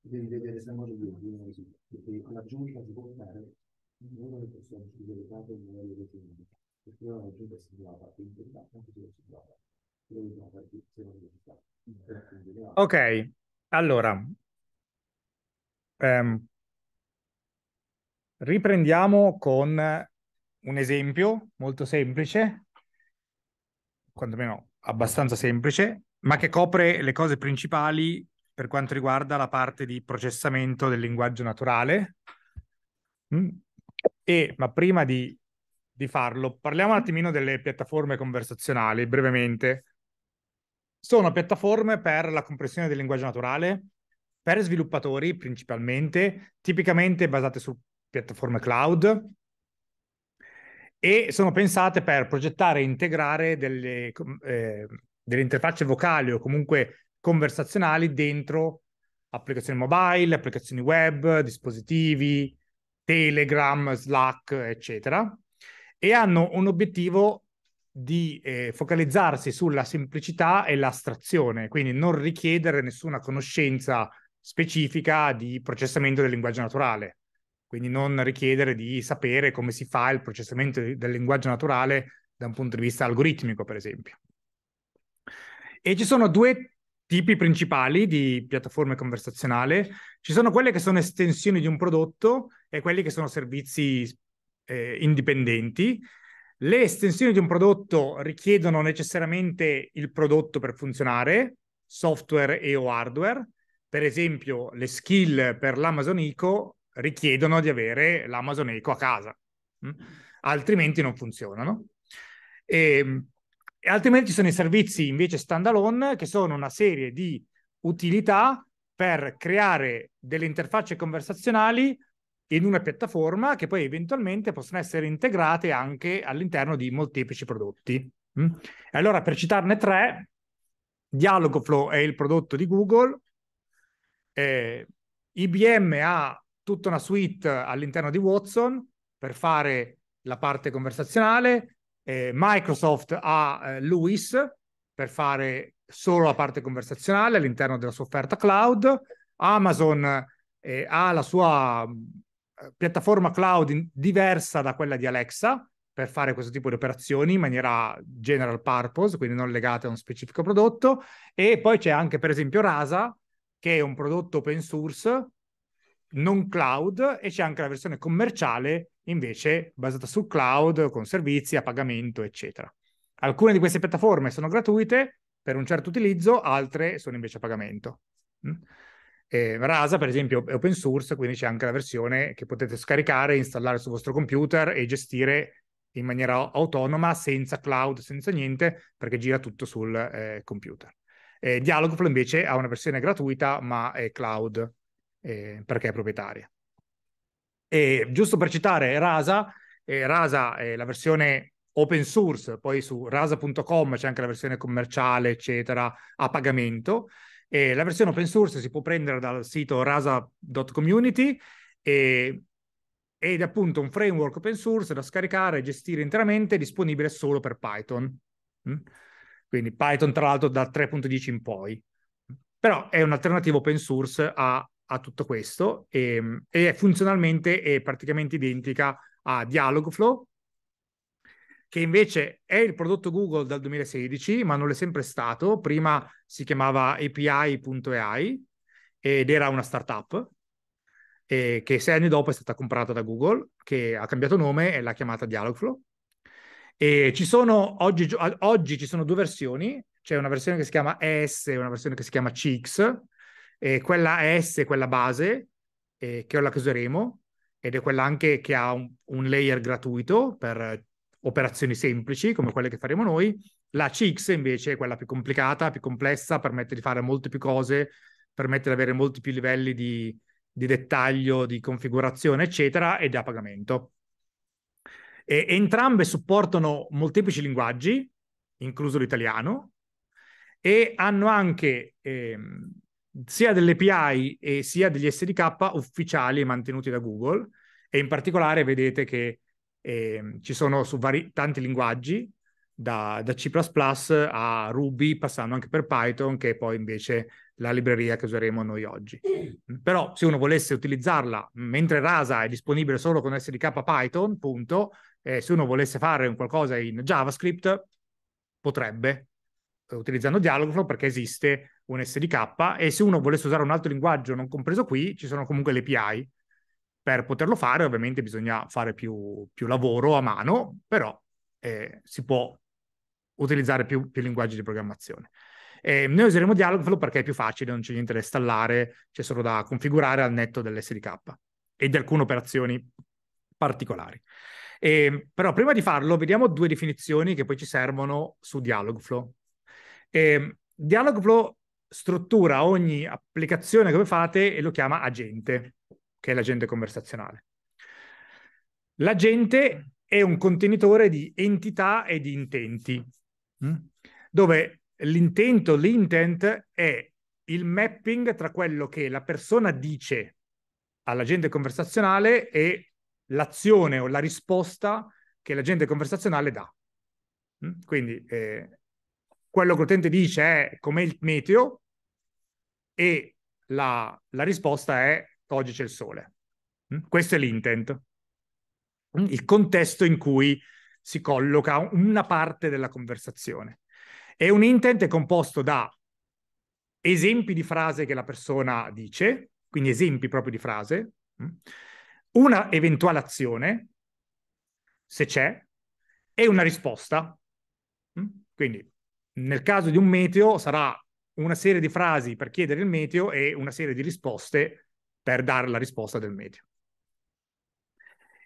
devi vedere se modo di dire perché la giunta si può fare non è una persona più delicata in di definire, perché la giunta si trova in verità anche se si trova. Ok, allora ehm, riprendiamo con un esempio molto semplice, quantomeno abbastanza semplice, ma che copre le cose principali per quanto riguarda la parte di processamento del linguaggio naturale. Mm. E, ma prima di, di farlo, parliamo un attimino delle piattaforme conversazionali, brevemente. Sono piattaforme per la compressione del linguaggio naturale, per sviluppatori principalmente, tipicamente basate su piattaforme cloud, e sono pensate per progettare e integrare delle eh, delle interfacce vocali o comunque conversazionali dentro applicazioni mobile, applicazioni web, dispositivi, Telegram, Slack, eccetera, e hanno un obiettivo di eh, focalizzarsi sulla semplicità e l'astrazione, quindi non richiedere nessuna conoscenza specifica di processamento del linguaggio naturale, quindi non richiedere di sapere come si fa il processamento del linguaggio naturale da un punto di vista algoritmico, per esempio. E ci sono due tipi principali di piattaforme conversazionali. Ci sono quelle che sono estensioni di un prodotto e quelli che sono servizi eh, indipendenti. Le estensioni di un prodotto richiedono necessariamente il prodotto per funzionare, software e o hardware. Per esempio, le skill per l'Amazon Eco richiedono di avere l'Amazon Eco a casa, mm? altrimenti non funzionano. E ehm, e altrimenti ci sono i servizi invece standalone, che sono una serie di utilità per creare delle interfacce conversazionali in una piattaforma che poi eventualmente possono essere integrate anche all'interno di molteplici prodotti. Mm? E allora, per citarne tre, Dialogflow è il prodotto di Google, eh, IBM ha tutta una suite all'interno di Watson per fare la parte conversazionale, eh, Microsoft ha eh, Luis per fare solo la parte conversazionale all'interno della sua offerta cloud, Amazon eh, ha la sua eh, piattaforma cloud in- diversa da quella di Alexa per fare questo tipo di operazioni in maniera general purpose, quindi non legate a un specifico prodotto, e poi c'è anche per esempio Rasa, che è un prodotto open source non cloud e c'è anche la versione commerciale invece basata sul cloud con servizi a pagamento, eccetera. Alcune di queste piattaforme sono gratuite per un certo utilizzo, altre sono invece a pagamento. Mm? E Rasa, per esempio, è open source, quindi c'è anche la versione che potete scaricare, installare sul vostro computer e gestire in maniera autonoma, senza cloud, senza niente, perché gira tutto sul eh, computer. Eh, Dialogflow invece ha una versione gratuita, ma è cloud eh, perché è proprietaria. E giusto per citare Rasa, eh, Rasa è la versione open source, poi su rasa.com c'è anche la versione commerciale, eccetera, a pagamento. E la versione open source si può prendere dal sito rasa.community e, ed è appunto un framework open source da scaricare e gestire interamente, disponibile solo per Python. Mm? Quindi Python, tra l'altro, da 3.10 in poi. Però è un'alternativa open source a a tutto questo e, ehm, e funzionalmente è praticamente identica a Dialogflow, che invece è il prodotto Google dal 2016, ma non è sempre stato. Prima si chiamava API.ai ed era una startup eh, che sei anni dopo è stata comprata da Google, che ha cambiato nome e l'ha chiamata Dialogflow. E ci sono, oggi, oggi ci sono due versioni, c'è una versione che si chiama ES e una versione che si chiama CX, eh, quella S, è quella base, eh, che ora la useremo ed è quella anche che ha un, un, layer gratuito per operazioni semplici come quelle che faremo noi. La CX invece è quella più complicata, più complessa, permette di fare molte più cose, permette di avere molti più livelli di, di dettaglio, di configurazione, eccetera, ed è a pagamento. E, entrambe supportano molteplici linguaggi, incluso l'italiano, e hanno anche ehm, sia delle API e sia degli SDK ufficiali mantenuti da Google e in particolare vedete che eh, ci sono su vari, tanti linguaggi da, da, C++ a Ruby passando anche per Python che è poi invece la libreria che useremo noi oggi. Però se uno volesse utilizzarla mentre Rasa è disponibile solo con SDK Python, punto, eh, se uno volesse fare un qualcosa in JavaScript potrebbe eh, utilizzando Dialogflow perché esiste un SDK e se uno volesse usare un altro linguaggio non compreso qui, ci sono comunque le API. Per poterlo fare ovviamente bisogna fare più, più lavoro a mano, però eh, si può utilizzare più, più linguaggi di programmazione. Eh, noi useremo Dialogflow perché è più facile, non c'è niente da installare, c'è solo da configurare al netto dell'SDK e di alcune operazioni particolari. Eh, però prima di farlo vediamo due definizioni che poi ci servono su Dialogflow. E Dialogflow struttura ogni applicazione che voi fate e lo chiama agente, che è l'agente conversazionale. L'agente è un contenitore di entità e di intenti, mm? dove l'intento, l'intent è il mapping tra quello che la persona dice all'agente conversazionale e l'azione o la risposta che l'agente conversazionale dà. Mm? Quindi eh, quello che l'utente dice è come il meteo e la, la risposta è oggi c'è il sole. Mm? Questo è l'intent, mm? il contesto in cui si colloca una parte della conversazione. E un intent è composto da esempi di frase che la persona dice, quindi esempi proprio di frase, mm? una eventuale azione, se c'è, e una risposta. Quindi nel caso di un meteo sarà una serie di frasi per chiedere il meteo e una serie di risposte per dare la risposta del meteo.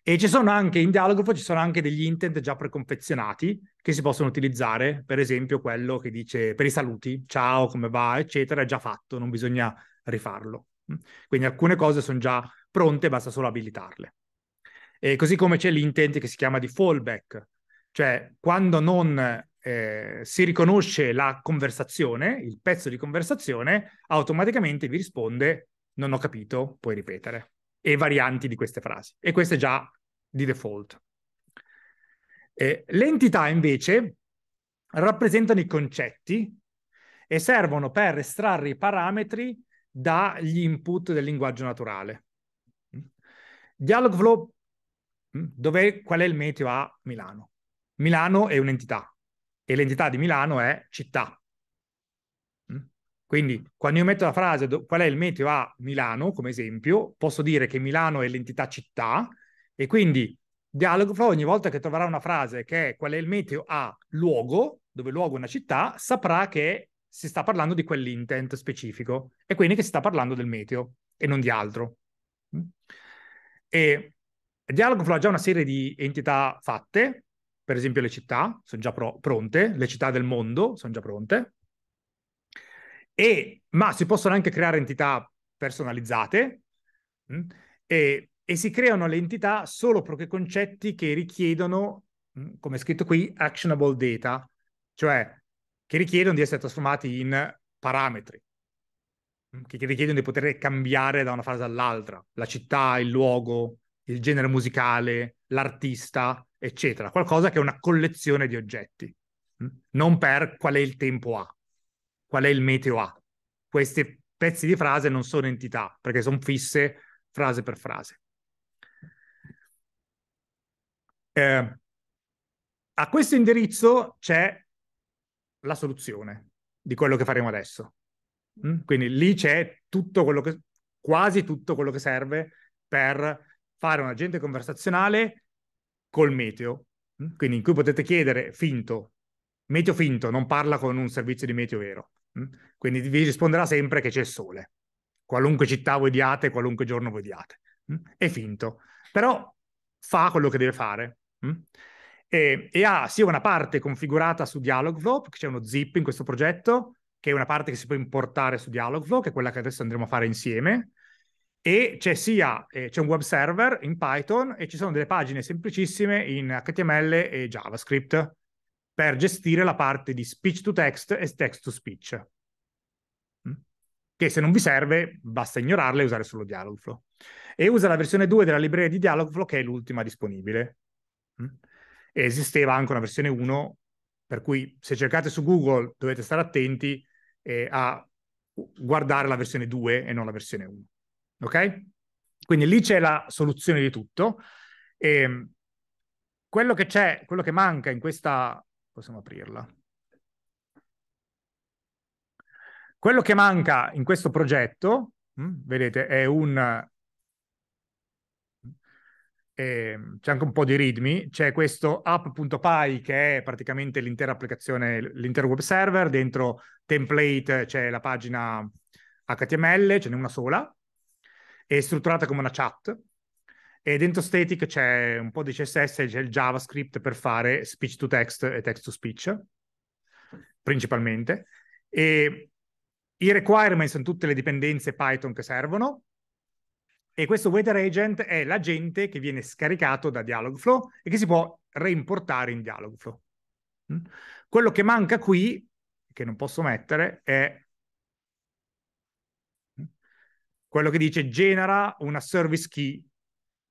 E ci sono anche in dialogo, ci sono anche degli intent già preconfezionati che si possono utilizzare, per esempio quello che dice per i saluti, ciao, come va, eccetera, è già fatto, non bisogna rifarlo. Quindi alcune cose sono già pronte, basta solo abilitarle. E così come c'è l'intent che si chiama di fallback, cioè quando non eh, si riconosce la conversazione, il pezzo di conversazione, automaticamente vi risponde non ho capito, puoi ripetere, e varianti di queste frasi. E questo è già di default. Eh, le entità invece rappresentano i concetti e servono per estrarre i parametri dagli input del linguaggio naturale. Dialogflow, mm, dove, qual è il meteo a Milano? Milano è un'entità, e l'entità di Milano è città. Mm? Quindi quando io metto la frase qual è il meteo a Milano, come esempio, posso dire che Milano è l'entità città e quindi Dialogflow ogni volta che troverà una frase che è qual è il meteo a luogo, dove luogo è una città, saprà che si sta parlando di quell'intent specifico e quindi che si sta parlando del meteo e non di altro. Mm? E Dialogflow ha già una serie di entità fatte, per esempio le città sono già pro- pronte, le città del mondo sono già pronte, e, ma si possono anche creare entità personalizzate mh, mm, e, e, si creano le entità solo per quei concetti che richiedono, mh, mm, come è scritto qui, actionable data, cioè che richiedono di essere trasformati in parametri, mh, mm, che richiedono di poter cambiare da una fase all'altra, la città, il luogo, il genere musicale, l'artista, eccetera. Qualcosa che è una collezione di oggetti, mm? non per qual è il tempo A, qual è il meteo A. Questi pezzi di frase non sono entità, perché sono fisse frase per frase. Eh, a questo indirizzo c'è la soluzione di quello che faremo adesso. Mm? Quindi lì c'è tutto quello che, quasi tutto quello che serve per fare un agente conversazionale col meteo, mm? quindi in cui potete chiedere finto, meteo finto, non parla con un servizio di meteo vero, mm? quindi vi risponderà sempre che c'è il sole, qualunque città voi diate, qualunque giorno voi diate, mm? è finto, però fa quello che deve fare. E, e ha sia una parte configurata su Dialogflow, perché c'è uno zip in questo progetto, che è una parte che si può importare su Dialogflow, che è quella che adesso andremo a fare insieme, e c'è sia eh, c'è un web server in Python e ci sono delle pagine semplicissime in HTML e JavaScript per gestire la parte di speech to text e text to speech. Mm? Che se non vi serve, basta ignorarle e usare solo Dialogflow. E usa la versione 2 della libreria di Dialogflow, che è l'ultima disponibile. Mm? E esisteva anche una versione 1, per cui se cercate su Google dovete stare attenti eh, a guardare la versione 2 e non la versione 1. Ok? Quindi lì c'è la soluzione di tutto. E ehm, quello che c'è, quello che manca in questa... possiamo aprirla. Quello che manca in questo progetto, mm, vedete, è un... Ehm, c'è anche un po' di readme, c'è questo app.py che è praticamente l'intera applicazione, l'intero web server, dentro template c'è la pagina HTML, ce n'è una sola, è strutturata come una chat e dentro static c'è un po' di CSS e c'è il JavaScript per fare speech to text e text to speech principalmente e i requirements sono tutte le dipendenze Python che servono e questo weather agent è l'agente che viene scaricato da Dialogflow e che si può reimportare in Dialogflow. Mm? Quello che manca qui, che non posso mettere, è quello che dice genera una service key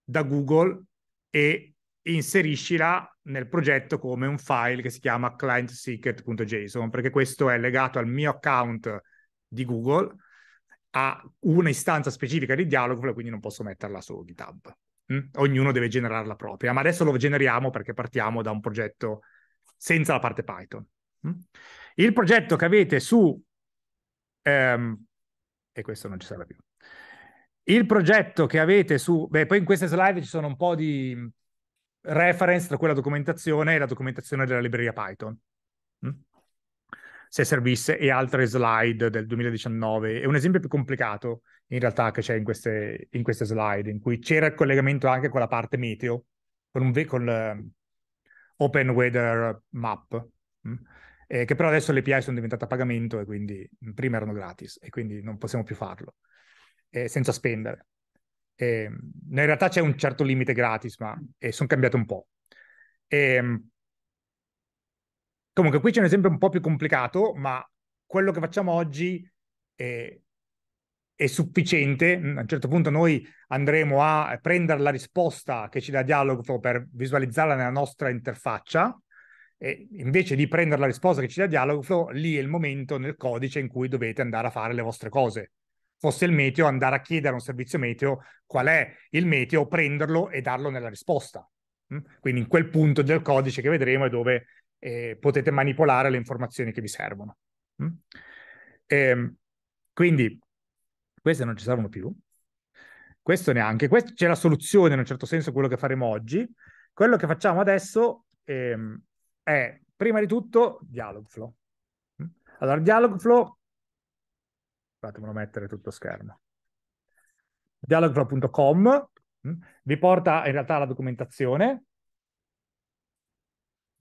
da Google e inseriscila nel progetto come un file che si chiama clientsecret.json, perché questo è legato al mio account di Google a una istanza specifica di Dialogflow, quindi non posso metterla su GitHub. Hm? Ognuno deve generare la propria, ma adesso lo generiamo perché partiamo da un progetto senza la parte Python. Hm? Il progetto che avete su... Ehm, e questo non ci serve più. Il progetto che avete su... Beh, poi in queste slide ci sono un po' di reference tra quella documentazione e la documentazione della libreria Python. Mm? Se servisse e altre slide del 2019. È un esempio più complicato in realtà che c'è in queste, in queste slide, in cui c'era il collegamento anche con la parte meteo, con un veicolo Open Weather Map, mm? eh, che però adesso le API sono diventate a pagamento e quindi prima erano gratis e quindi non possiamo più farlo eh, senza spendere. E, ehm, in realtà c'è un certo limite gratis, ma eh, sono cambiato un po'. E, ehm, comunque, qui c'è un esempio un po' più complicato, ma quello che facciamo oggi è, è sufficiente. A un certo punto noi andremo a prendere la risposta che ci dà Dialogflow per visualizzarla nella nostra interfaccia, e invece di prendere la risposta che ci dà Dialogflow, lì è il momento nel codice in cui dovete andare a fare le vostre cose fosse il meteo, andare a chiedere a un servizio meteo qual è il meteo, prenderlo e darlo nella risposta. Mm? Quindi in quel punto del codice che vedremo è dove eh, potete manipolare le informazioni che vi servono. Mm? E, ehm, quindi queste non ci servono più. Questo neanche. Questa c'è la soluzione, in un certo senso, quello che faremo oggi. Quello che facciamo adesso ehm, è, prima di tutto, Dialogflow. Mm? Allora, Dialogflow fatemelo mettere tutto schermo. Dialogflow.com mm, vi porta in realtà alla documentazione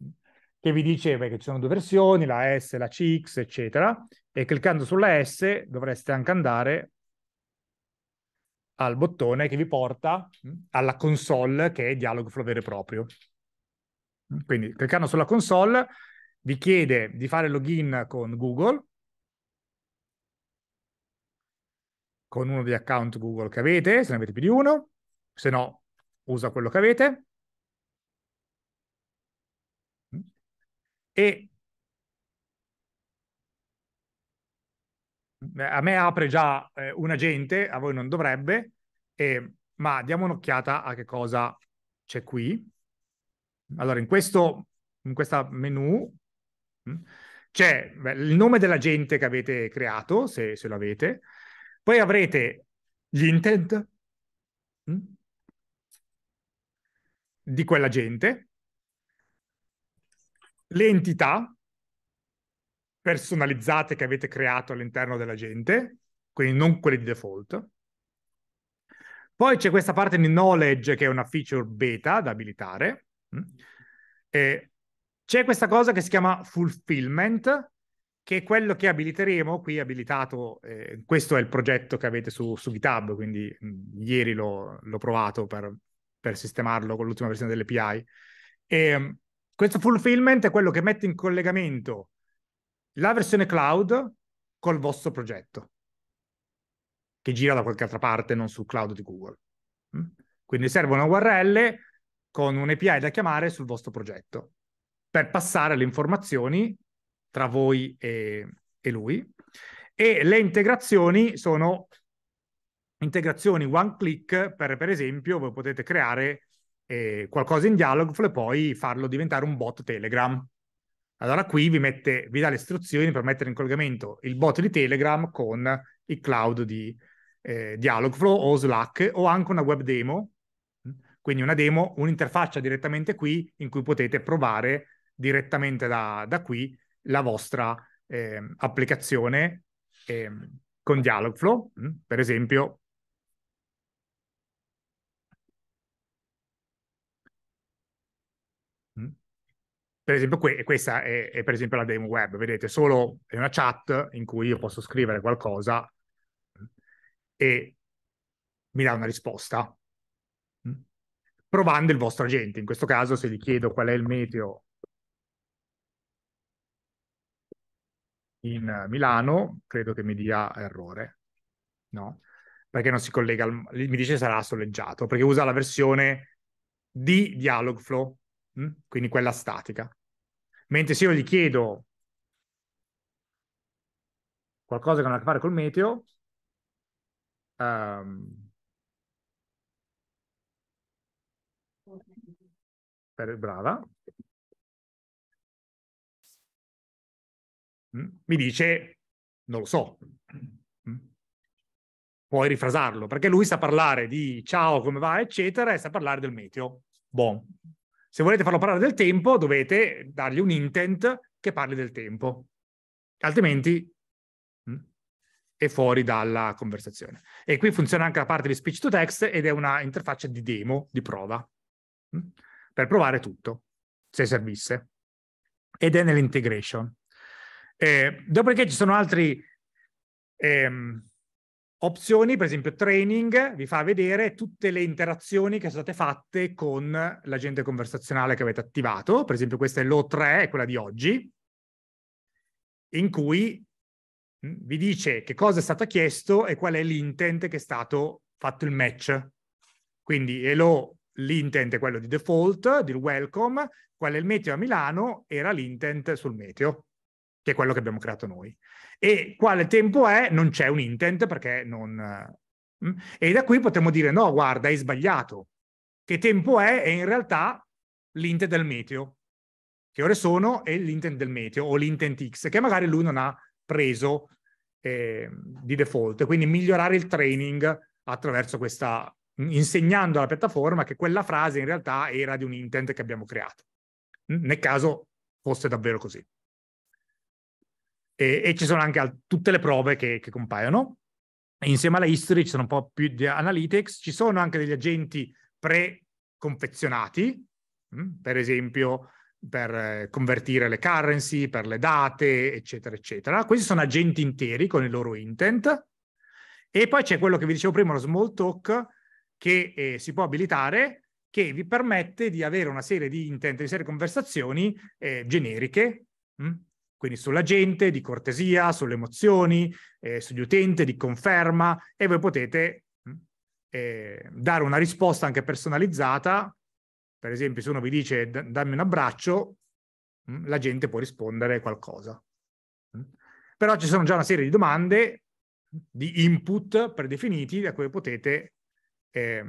mm, che vi dice beh, che ci sono due versioni, la S, la CX, eccetera, e cliccando sulla S dovreste anche andare al bottone che vi porta mm, alla console che è Dialogflow vero e proprio. Quindi cliccando sulla console vi chiede di fare login con Google, con uno degli account Google che avete, se ne avete più di uno, se no usa quello che avete. E a me apre già eh, un agente, a voi non dovrebbe, eh, ma diamo un'occhiata a che cosa c'è qui. Allora, in questo in questa menu mm, c'è il nome dell'agente che avete creato, se, se lo avete, poi avrete gli intent mm, di quella gente, le entità personalizzate che avete creato all'interno della gente, quindi non quelle di default. Poi c'è questa parte di knowledge che è una feature beta da abilitare. Mm, c'è questa cosa che si chiama fulfillment, che è quello che abiliteremo qui abilitato. Eh, questo è il progetto che avete su, su GitHub, quindi mh, ieri l'ho, l'ho provato per, per, sistemarlo con l'ultima versione dell'API. E, ehm, questo fulfillment è quello che mette in collegamento la versione cloud col vostro progetto, che gira da qualche altra parte, non sul cloud di Google. Quindi serve una URL con un API da chiamare sul vostro progetto per passare le informazioni tra voi e, e lui. E le integrazioni sono integrazioni one click per, per esempio, voi potete creare eh, qualcosa in Dialogflow e poi farlo diventare un bot Telegram. Allora qui vi, mette, vi dà le istruzioni per mettere in collegamento il bot di Telegram con il cloud di eh, Dialogflow o Slack o anche una web demo, quindi una demo, un'interfaccia direttamente qui in cui potete provare direttamente da, da qui la vostra eh, applicazione eh, con Dialogflow, mm, per esempio. Mm. Per esempio, que questa è, è, per esempio la demo web, vedete, solo è una chat in cui io posso scrivere qualcosa mm, e mi dà una risposta, provando il vostro agente. In questo caso, se gli chiedo qual è il meteo in Milano, credo che mi dia errore, no? Perché non si collega, al... mi dice sarà soleggiato, perché usa la versione di Dialogflow, mh? Mm? quindi quella statica. Mentre se io gli chiedo qualcosa che non ha a che fare col meteo, um... per, brava, Mm? mi dice non lo so. Mm? Puoi rifrasarlo, perché lui sa parlare di ciao, come va, eccetera, e sa parlare del meteo. Buon. Se volete farlo parlare del tempo, dovete dargli un intent che parli del tempo, altrimenti mm, è fuori dalla conversazione. E qui funziona anche la parte di speech to text ed è una interfaccia di demo, di prova, per provare tutto, se servisse. Ed è nell'integration. Eh, dopodiché ci sono altre ehm, opzioni, per esempio training, vi fa vedere tutte le interazioni che sono state fatte con l'agente conversazionale che avete attivato, per esempio questa è l'O3, quella di oggi, in cui mm, vi dice che cosa è stato chiesto e qual è l'intent che è stato fatto il match. Quindi hello, l'intent è quello di default, del welcome, qual è il meteo a Milano, era l'intent sul meteo che è quello che abbiamo creato noi. E quale tempo è? Non c'è un intent perché non... Mm, e da qui potremmo dire no, guarda, hai sbagliato. Che tempo è? È in realtà l'intent del meteo. Che ore sono? È l'intent del meteo o l'intent X, che magari lui non ha preso eh, di default. Quindi migliorare il training attraverso questa, mm, insegnando alla piattaforma che quella frase in realtà era di un intent che abbiamo creato. Nel caso fosse davvero così e, e ci sono anche al- tutte le prove che, che compaiono. E insieme alla history ci sono un po' più di analytics, ci sono anche degli agenti pre-confezionati, preconfezionati, mm, per esempio per eh, convertire le currency, per le date, eccetera, eccetera. Questi sono agenti interi con il loro intent. E poi c'è quello che vi dicevo prima, lo small talk, che eh, si può abilitare, che vi permette di avere una serie di intent, di serie di conversazioni eh, generiche, mh? Mm, quindi sulla gente, di cortesia, sulle emozioni, eh, sugli utenti, di conferma e voi potete mm, eh, dare una risposta anche personalizzata. Per esempio, se uno vi dice dammi un abbraccio, mm, la gente può rispondere qualcosa. Mm. Però ci sono già una serie di domande, di input predefiniti da cui potete, eh,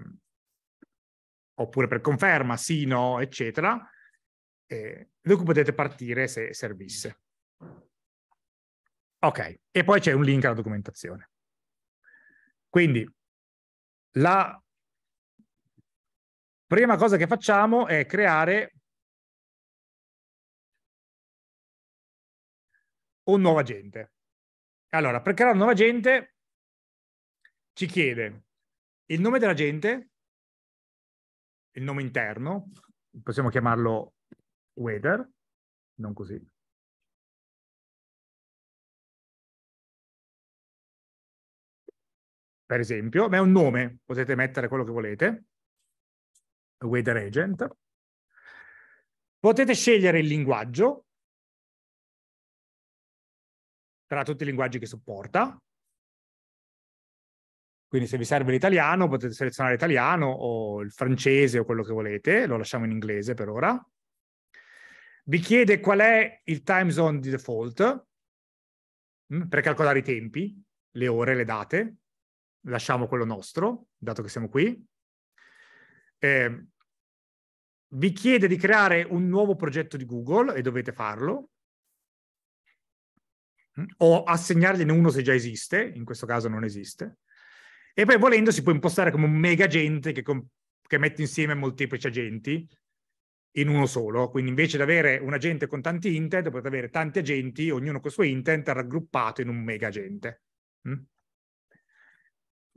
oppure per conferma, sì, no, eccetera, eh, da cui potete partire se servisse. Ok, e poi c'è un link alla documentazione. Quindi la prima cosa che facciamo è creare un nuovo agente. Allora, per creare un nuovo agente ci chiede il nome dell'agente, il nome interno, possiamo chiamarlo weather, non così, per esempio, ma è un nome, potete mettere quello che volete, Weather Agent. Potete scegliere il linguaggio, tra tutti i linguaggi che supporta. Quindi se vi serve l'italiano potete selezionare l'italiano o il francese o quello che volete, lo lasciamo in inglese per ora. Vi chiede qual è il time zone di default mm, per calcolare i tempi, le ore, le date lasciamo quello nostro, dato che siamo qui. Eh, vi chiede di creare un nuovo progetto di Google e dovete farlo mm, o assegnargliene uno se già esiste, in questo caso non esiste. E poi volendo si può impostare come un mega agente che, che mette insieme molteplici agenti in uno solo. Quindi invece di avere un agente con tanti intent, potete avere tanti agenti, ognuno con il suo intent, raggruppato in un mega agente. Mm?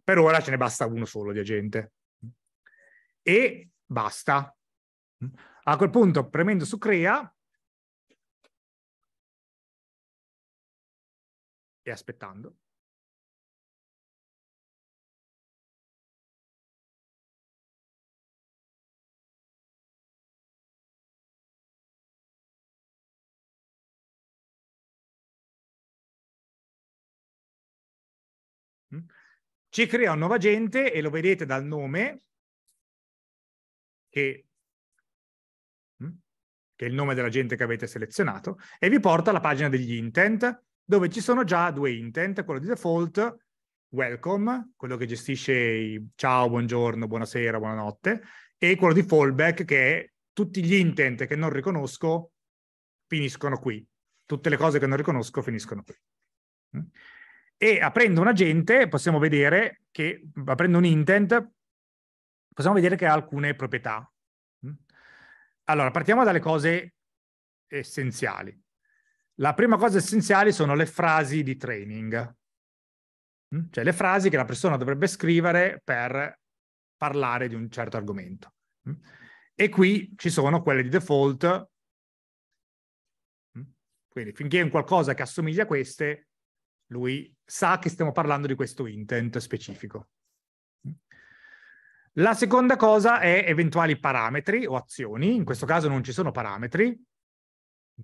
Per ora ce ne basta uno solo di agente. E basta. A quel punto, premendo su crea e aspettando, ci crea un nuovo agente e lo vedete dal nome, che, mm, che è il nome dell'agente che avete selezionato, e vi porta alla pagina degli intent, dove ci sono già due intent, quello di default, welcome, quello che gestisce i ciao, buongiorno, buonasera, buonanotte, e quello di fallback, che è tutti gli intent che non riconosco finiscono qui. Tutte le cose che non riconosco finiscono qui. Mm. E aprendo un agente possiamo vedere che, aprendo un intent, possiamo vedere che ha alcune proprietà. Allora, partiamo dalle cose essenziali. La prima cosa essenziale sono le frasi di training, cioè le frasi che la persona dovrebbe scrivere per parlare di un certo argomento. E qui ci sono quelle di default, quindi finché è un qualcosa che assomiglia a queste, lui sa che stiamo parlando di questo intent specifico. La seconda cosa è eventuali parametri o azioni, in questo caso non ci sono parametri,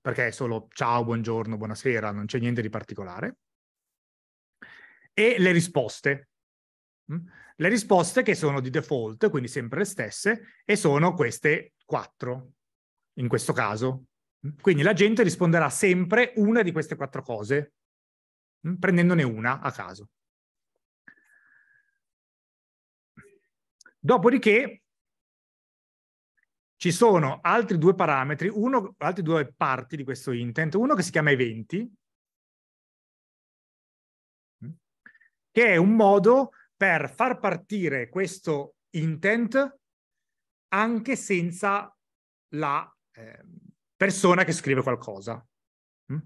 perché è solo ciao, buongiorno, buonasera, non c'è niente di particolare. E le risposte. Mm? Le risposte che sono di default, quindi sempre le stesse, e sono queste quattro, in questo caso. Mm? Quindi la gente risponderà sempre una di queste quattro cose, Mm, prendendone una a caso. Dopodiché ci sono altri due parametri, uno, altre due parti di questo intent, uno che si chiama eventi, mm, che è un modo per far partire questo intent anche senza la eh, persona che scrive qualcosa. Mm.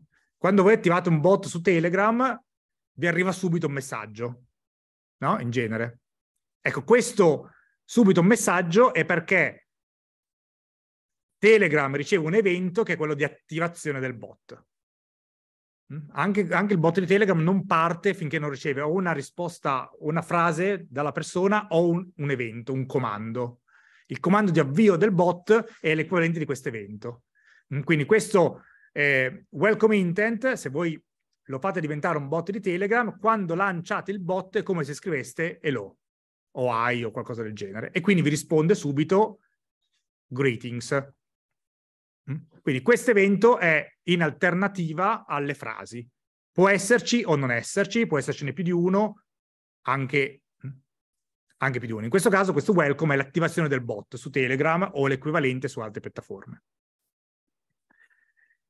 Quando voi attivate un bot su Telegram, vi arriva subito un messaggio, no? In genere. Ecco, questo subito un messaggio è perché Telegram riceve un evento che è quello di attivazione del bot. Mm? Anche, anche, il bot di Telegram non parte finché non riceve o una risposta, una frase dalla persona o un, un evento, un comando. Il comando di avvio del bot è l'equivalente di questo evento. Mm, quindi questo eh, welcome intent, se voi lo fate diventare un bot di Telegram, quando lanciate il bot è come se scriveste hello o hi o qualcosa del genere e quindi vi risponde subito greetings. Mm? Quindi questo evento è in alternativa alle frasi. Può esserci o non esserci, può essercene più di uno, anche, mm, anche più di uno. In questo caso questo welcome è l'attivazione del bot su Telegram o l'equivalente su altre piattaforme.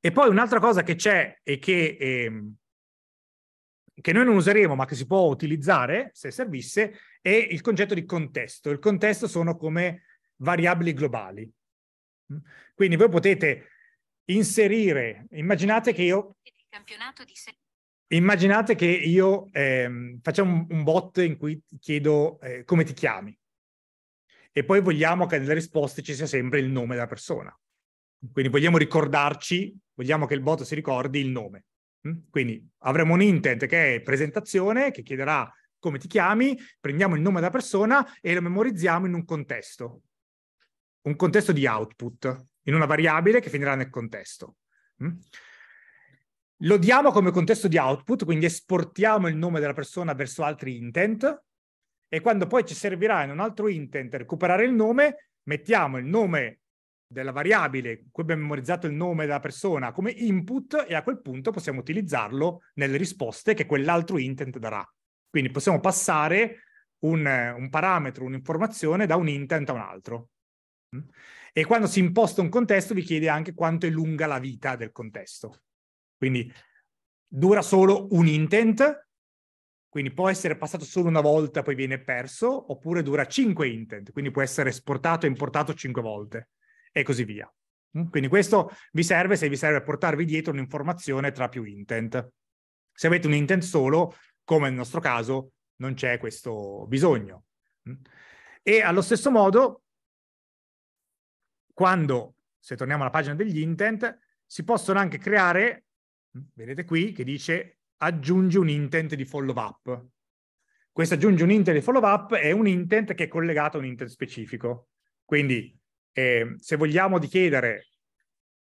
E poi un'altra cosa che c'è e che, ehm, che, noi non useremo ma che si può utilizzare se servisse è il concetto di contesto. Il contesto sono come variabili globali. Mm? Quindi voi potete inserire, immaginate che io... Immaginate che io ehm, facciamo un, un bot in cui chiedo eh, come ti chiami e poi vogliamo che nelle risposte ci sia sempre il nome della persona. Quindi vogliamo ricordarci, vogliamo che il bot si ricordi il nome. Mm? Quindi avremo un intent che è presentazione, che chiederà come ti chiami, prendiamo il nome della persona e lo memorizziamo in un contesto, un contesto di output, in una variabile che finirà nel contesto. Mm? Lo diamo come contesto di output, quindi esportiamo il nome della persona verso altri intent e quando poi ci servirà in un altro intent recuperare il nome, mettiamo il nome della variabile, cui abbiamo memorizzato il nome della persona, come input e a quel punto possiamo utilizzarlo nelle risposte che quell'altro intent darà. Quindi possiamo passare un, un parametro, un'informazione da un intent a un altro. E quando si imposta un contesto vi chiede anche quanto è lunga la vita del contesto. Quindi dura solo un intent, quindi può essere passato solo una volta, poi viene perso, oppure dura cinque intent, quindi può essere esportato e importato cinque volte e così via. Mm? Quindi questo vi serve se vi serve a portarvi dietro un'informazione tra più intent. Se avete un intent solo, come nel nostro caso, non c'è questo bisogno. Mm? E allo stesso modo, quando, se torniamo alla pagina degli intent, si possono anche creare, mm, vedete qui, che dice aggiungi un intent di follow up. Questo aggiunge un intent di follow up è un intent che è collegato a un intent specifico. Quindi eh, se vogliamo di chiedere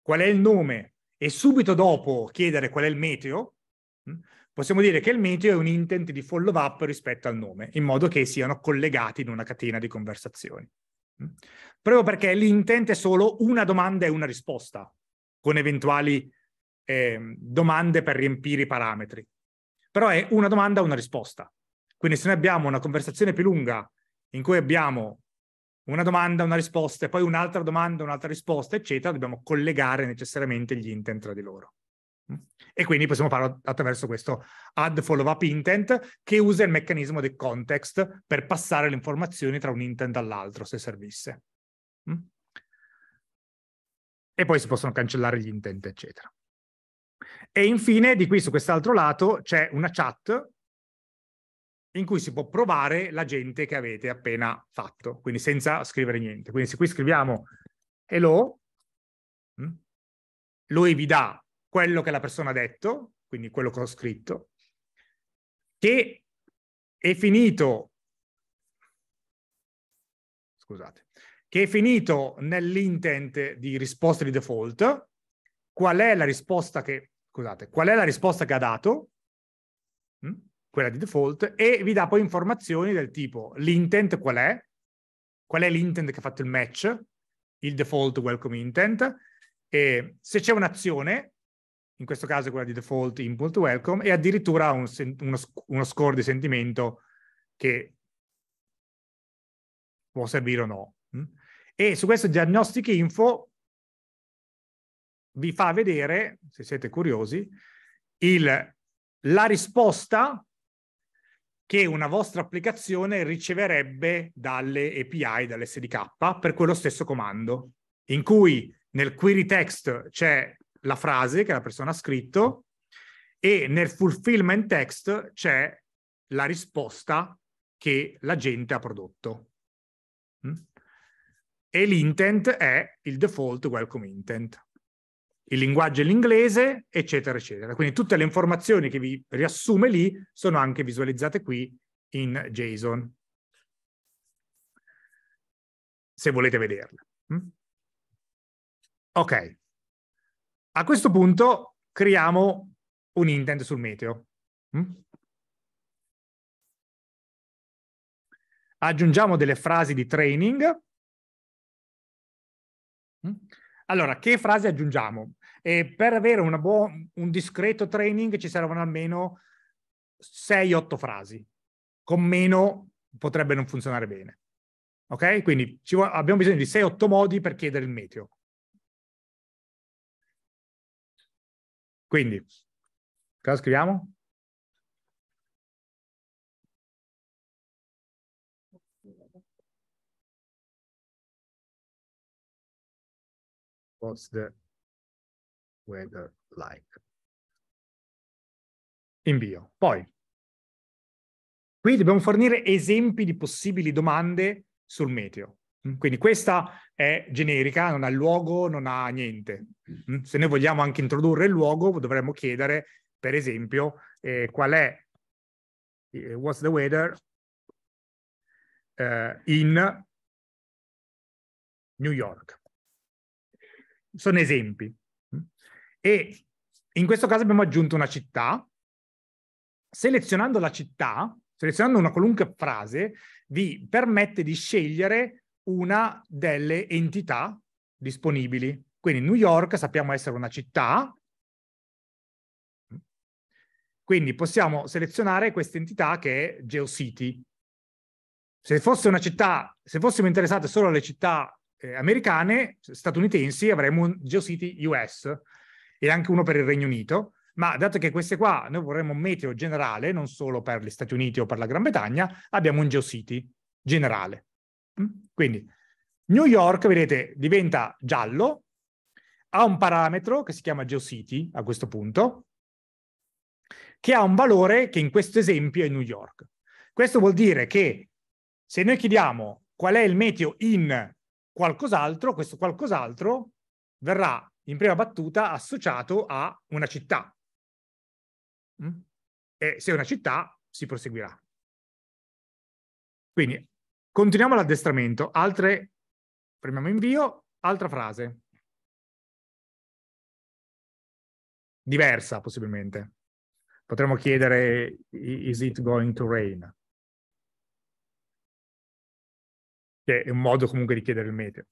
qual è il nome e subito dopo chiedere qual è il meteo, hm, possiamo dire che il meteo è un intent di follow up rispetto al nome, in modo che siano collegati in una catena di conversazioni. Hm. Proprio perché l'intent è solo una domanda e una risposta, con eventuali eh, domande per riempire i parametri. Però è una domanda e una risposta. Quindi se noi abbiamo una conversazione più lunga in cui abbiamo una domanda, una risposta, e poi un'altra domanda, un'altra risposta, eccetera, dobbiamo collegare necessariamente gli intent tra di loro. Mm. E quindi possiamo farlo attraverso questo add follow up intent che usa il meccanismo del context per passare le informazioni tra un intent all'altro se servisse. Mm. E poi si possono cancellare gli intent, eccetera. E infine, di qui su quest'altro lato, c'è una chat in cui si può provare la gente che avete appena fatto, quindi senza scrivere niente. Quindi se qui scriviamo hello, mm, lui vi dà quello che la persona ha detto, quindi quello che ho scritto, che è finito, scusate, che è finito nell'intent di risposta di default, qual è la risposta che, scusate, qual è la risposta che ha dato? Mm? quella di default, e vi dà poi informazioni del tipo l'intent qual è, qual è l'intent che ha fatto il match, il default welcome intent, e se c'è un'azione, in questo caso quella di default input welcome, e addirittura un, uno, uno score di sentimento che può servire o no. Mm? E su questo diagnostic info vi fa vedere, se siete curiosi, il, la risposta che una vostra applicazione riceverebbe dalle API, dall'SDK, per quello stesso comando, in cui nel query text c'è la frase che la persona ha scritto e nel fulfillment text c'è la risposta che l'agente ha prodotto. Mm? E l'intent è il default welcome intent il linguaggio è l'inglese, eccetera, eccetera. Quindi tutte le informazioni che vi riassume lì sono anche visualizzate qui in JSON, se volete vederle. Mm? Ok. A questo punto creiamo un intent sul meteo. Mm? Aggiungiamo delle frasi di training. Mm? Allora, che frase aggiungiamo? Eh, per avere buo- un discreto training ci servono almeno 6-8 frasi. Con meno potrebbe non funzionare bene. Ok? Quindi vu- abbiamo bisogno di 6-8 modi per chiedere il meteo. Quindi, cosa scriviamo? what's the weather like? Invio. Poi, qui dobbiamo fornire esempi di possibili domande sul meteo. Quindi questa è generica, non ha luogo, non ha niente. Mm? Se noi vogliamo anche introdurre il luogo, dovremmo chiedere, per esempio, eh, qual è, eh, what's the weather eh, in New York sono esempi. E in questo caso abbiamo aggiunto una città. Selezionando la città, selezionando una qualunque frase, vi permette di scegliere una delle entità disponibili. Quindi New York sappiamo essere una città, quindi possiamo selezionare questa entità che è GeoCity. Se fosse una città, se fossimo interessati solo alle città eh, americane, statunitensi, avremo un GeoCity US e anche uno per il Regno Unito, ma dato che queste qua noi vorremmo un meteo generale, non solo per gli Stati Uniti o per la Gran Bretagna, abbiamo un GeoCity generale. Mm? Quindi New York, vedete, diventa giallo, ha un parametro che si chiama GeoCity a questo punto, che ha un valore che in questo esempio è New York. Questo vuol dire che se noi chiediamo qual è il meteo in qualcos'altro, questo qualcos'altro verrà in prima battuta associato a una città. Mm? E se è una città, si proseguirà. Quindi continuiamo l'addestramento. Altre, premiamo invio, altra frase. Diversa possibilmente. Potremmo chiedere, is it going to rain? che cioè, è un modo comunque di chiedere il meteo.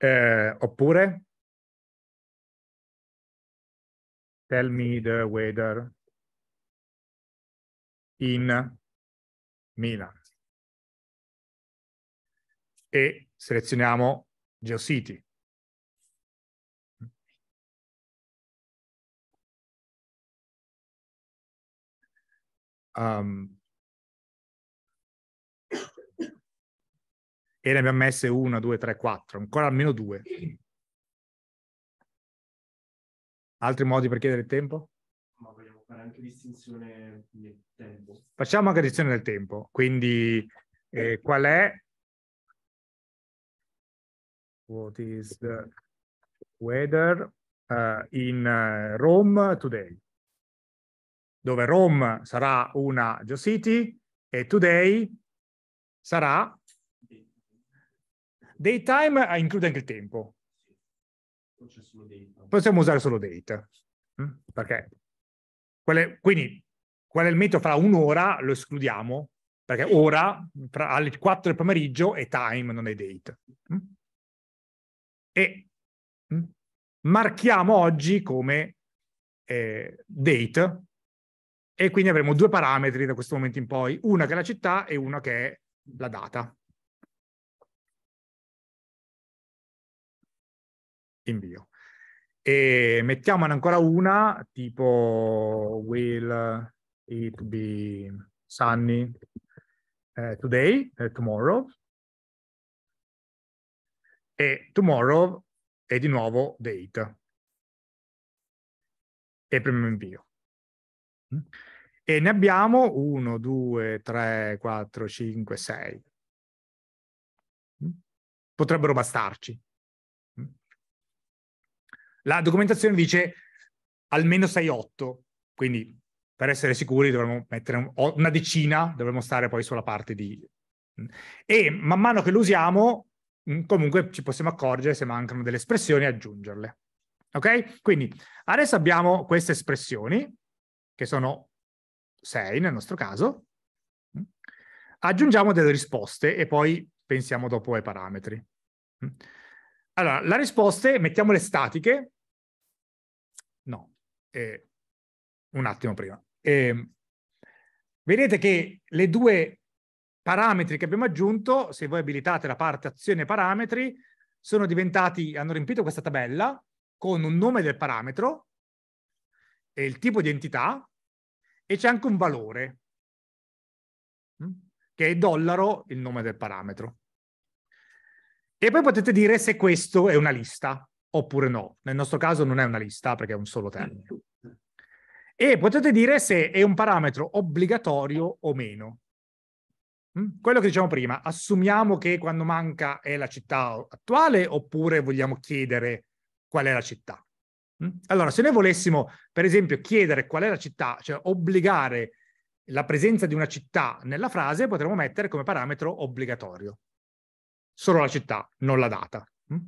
Eh, oppure tell me the weather in Milan e selezioniamo GeoCity Um, e ne abbiamo messe una, due, tre, quattro, ancora almeno due. Altri modi per chiedere il tempo? Ma vogliamo fare anche distinzione del tempo. Facciamo anche distinzione del tempo, quindi eh, qual è? What is the weather uh, in uh, Rome today? dove Rome sarà una GeoCity e Today sarà Daytime eh, include anche il tempo. Possiamo usare solo date. Mm? Perché? Quelle, quindi, qual è il metodo fra un'ora? Lo escludiamo, perché ora, fra, alle 4 del pomeriggio, è time, non è date. Mm? E mm? marchiamo oggi come eh, date e quindi avremo due parametri da questo momento in poi, una che è la città e una che è la data. Invio. E mettiamone ancora una, tipo will it be sunny uh, today, uh, tomorrow. E tomorrow è di nuovo date. E premiamo invio. Mm? E ne abbiamo 1, 2, 3, 4, 5, 6. Potrebbero bastarci. La documentazione dice almeno 6-8, quindi per essere sicuri dovremmo mettere una decina, dovremmo stare poi sulla parte di... E man mano che lo usiamo, comunque ci possiamo accorgere se mancano delle espressioni e aggiungerle. Ok? Quindi adesso abbiamo queste espressioni, che sono 6 nel nostro caso, mm. aggiungiamo delle risposte e poi pensiamo dopo ai parametri. Mm. Allora, le risposte, mettiamole statiche. No, eh, un attimo prima. Eh, vedete che le due parametri che abbiamo aggiunto, se voi abilitate la parte azione parametri, sono diventati, hanno riempito questa tabella con un nome del parametro e il tipo di entità, e c'è anche un valore, mm, che è dollaro, il nome del parametro. E poi potete dire se questo è una lista oppure no. Nel nostro caso non è una lista perché è un solo termine. E potete dire se è un parametro obbligatorio o meno. Mm, quello che diciamo prima, assumiamo che quando manca è la città attuale oppure vogliamo chiedere qual è la città. Mm? Allora, se noi volessimo, per esempio, chiedere qual è la città, cioè obbligare la presenza di una città nella frase, potremmo mettere come parametro obbligatorio. Solo la città, non la data. Mm?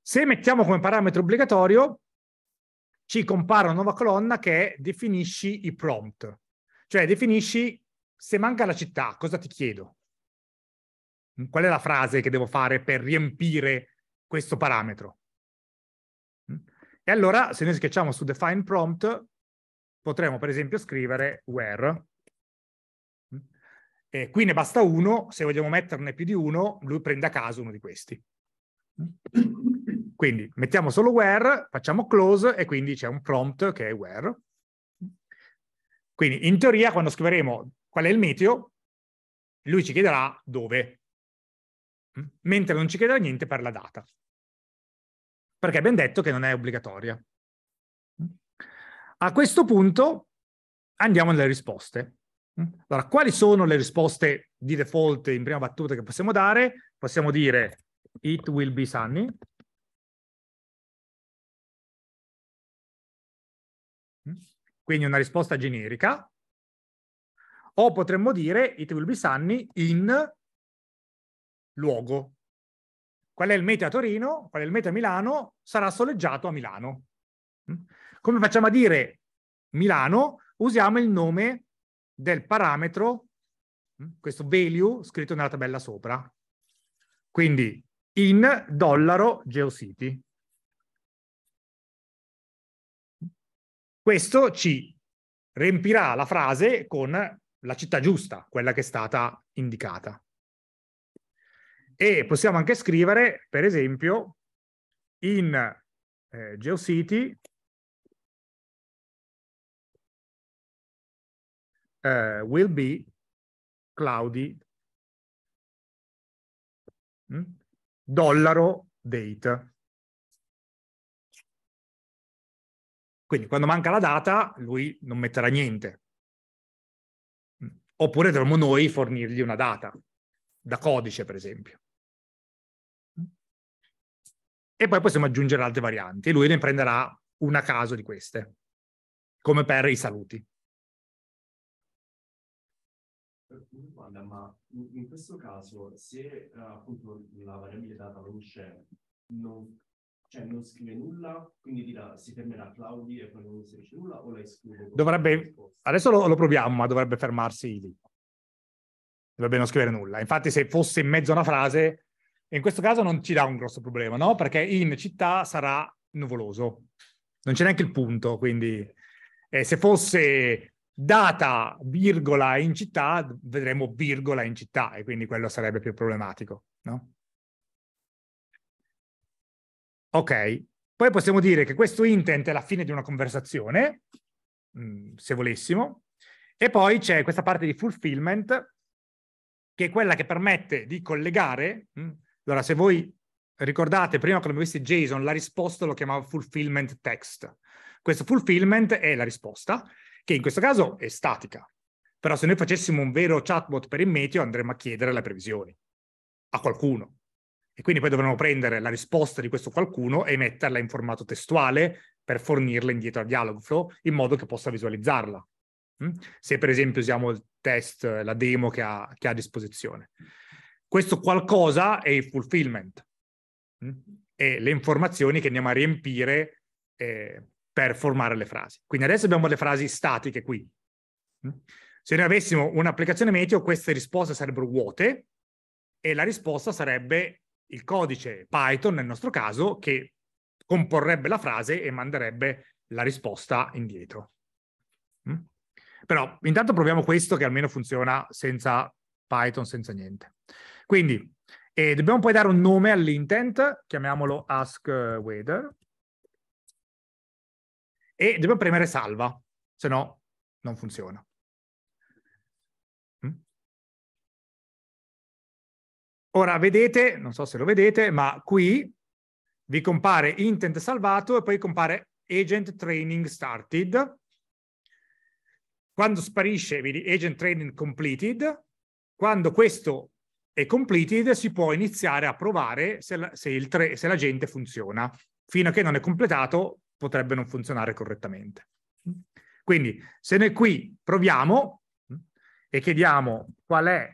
Se mettiamo come parametro obbligatorio, ci compare una nuova colonna che è definisci i prompt, cioè definisci se manca la città, cosa ti chiedo? Mm? Qual è la frase che devo fare per riempire questo parametro? E allora se noi schiacciamo su define prompt potremo per esempio scrivere where. E qui ne basta uno, se vogliamo metterne più di uno, lui prende a caso uno di questi. Quindi mettiamo solo where, facciamo close e quindi c'è un prompt che è where. Quindi in teoria quando scriveremo qual è il meteo, lui ci chiederà dove, mentre non ci chiederà niente per la data perché abbiamo detto che non è obbligatoria. A questo punto andiamo nelle risposte. Allora, quali sono le risposte di default in prima battuta che possiamo dare? Possiamo dire it will be sunny. Quindi una risposta generica. O potremmo dire it will be sunny in luogo qual è il meta a Torino, qual è il meta a Milano, sarà soleggiato a Milano. Mm? Come facciamo a dire Milano? Usiamo il nome del parametro, mm, questo value scritto nella tabella sopra. Quindi in dollaro GeoCity. Questo ci riempirà la frase con la città giusta, quella che è stata indicata e possiamo anche scrivere, per esempio, in eh, GeoCity uh, will be cloudy mm, dollaro date. Quindi quando manca la data, lui non metterà niente. Mm. Oppure dovremmo noi fornirgli una data, da codice per esempio e poi possiamo aggiungere altre varianti e lui ne prenderà una a caso di queste, come per i saluti. Domanda, ma in questo caso se eh, appunto la variabile data luce non, cioè, non scrive nulla, quindi dirà, si fermerà Claudi e poi non inserisce nulla o la esclude? Dovrebbe, adesso lo, lo proviamo, ma dovrebbe fermarsi lì. Dovrebbe non scrivere nulla. Infatti se fosse in mezzo a una frase in questo caso non ci dà un grosso problema, no? Perché in città sarà nuvoloso. Non c'è neanche il punto, quindi eh, se fosse data virgola in città, vedremo virgola in città e quindi quello sarebbe più problematico, no? Ok, poi possiamo dire che questo intent è la fine di una conversazione, mm, se volessimo, e poi c'è questa parte di fulfillment, che è quella che permette di collegare mm, allora, se voi ricordate, prima che abbiamo visto JSON, la risposta lo chiamava fulfillment text. Questo fulfillment è la risposta, che in questo caso è statica. Però se noi facessimo un vero chatbot per il meteo, andremmo a chiedere le previsioni a qualcuno. E quindi poi dovremmo prendere la risposta di questo qualcuno e metterla in formato testuale per fornirla indietro al Dialogflow in modo che possa visualizzarla. Mm? Se per esempio usiamo il test, la demo che ha, che ha a disposizione. Questo qualcosa è il fulfillment mh? Mm, e le informazioni che andiamo a riempire eh, per formare le frasi. Quindi adesso abbiamo le frasi statiche qui. Mm. Se noi avessimo un'applicazione meteo, queste risposte sarebbero vuote e la risposta sarebbe il codice Python, nel nostro caso, che comporrebbe la frase e manderebbe la risposta indietro. Mm. Però intanto proviamo questo che almeno funziona senza Python, senza niente. Quindi eh, dobbiamo poi dare un nome all'intent, chiamiamolo ask eh, whether, e dobbiamo premere salva, se no non funziona. Mm? Ora vedete, non so se lo vedete, ma qui vi compare intent salvato e poi compare agent training started. Quando sparisce, vedi agent training completed. Quando questo e completed si può iniziare a provare se la, se il tre, se la gente funziona. Fino a che non è completato potrebbe non funzionare correttamente. Quindi se noi qui proviamo mm, e chiediamo qual è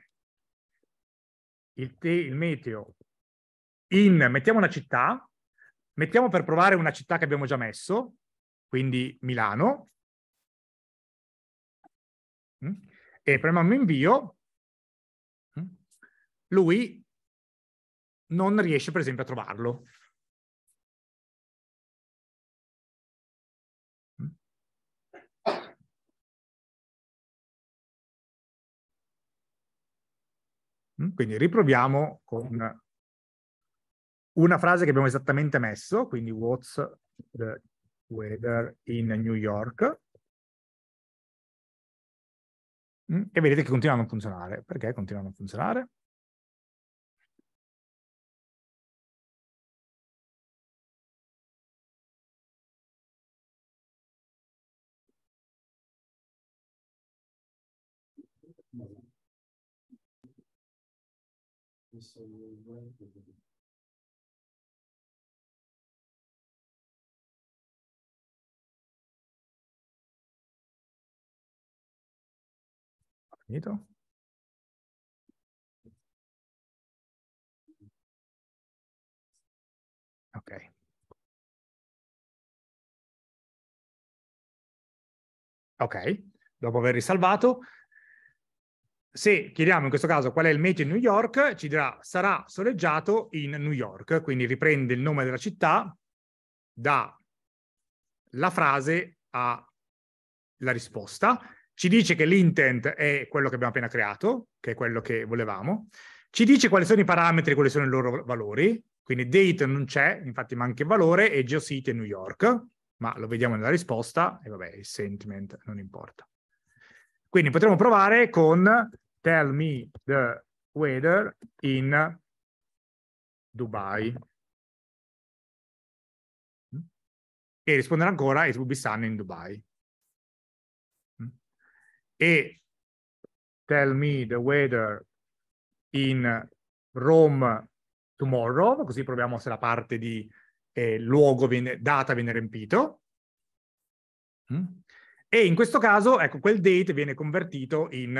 il, te, il meteo in, mettiamo una città, mettiamo per provare una città che abbiamo già messo, quindi Milano, mm, e premiamo invio, lui non riesce per esempio a trovarlo. Mm. Mm. Quindi riproviamo con una frase che abbiamo esattamente messo, quindi what's the weather in New York? Mm. E vedete che continua a non funzionare. Perché continua a non funzionare? messo il Finito? Ok. Ok, dopo aver risalvato, se chiediamo in questo caso qual è il meteo in New York, ci dirà sarà soleggiato in New York, quindi riprende il nome della città dalla frase alla risposta. Ci dice che l'intent è quello che abbiamo appena creato, che è quello che volevamo. Ci dice quali sono i parametri, e quali sono i loro valori. Quindi date non c'è, infatti manca il valore, e geocity è New York, ma lo vediamo nella risposta, e vabbè, il sentiment non importa. Quindi potremmo provare con tell me the weather in Dubai. Mm? E risponderà ancora, it will be sunny in Dubai. Mm? E tell me the weather in Rome tomorrow, così proviamo se la parte di eh, luogo, viene, data viene riempito. Mm? E in questo caso, ecco, quel date viene convertito in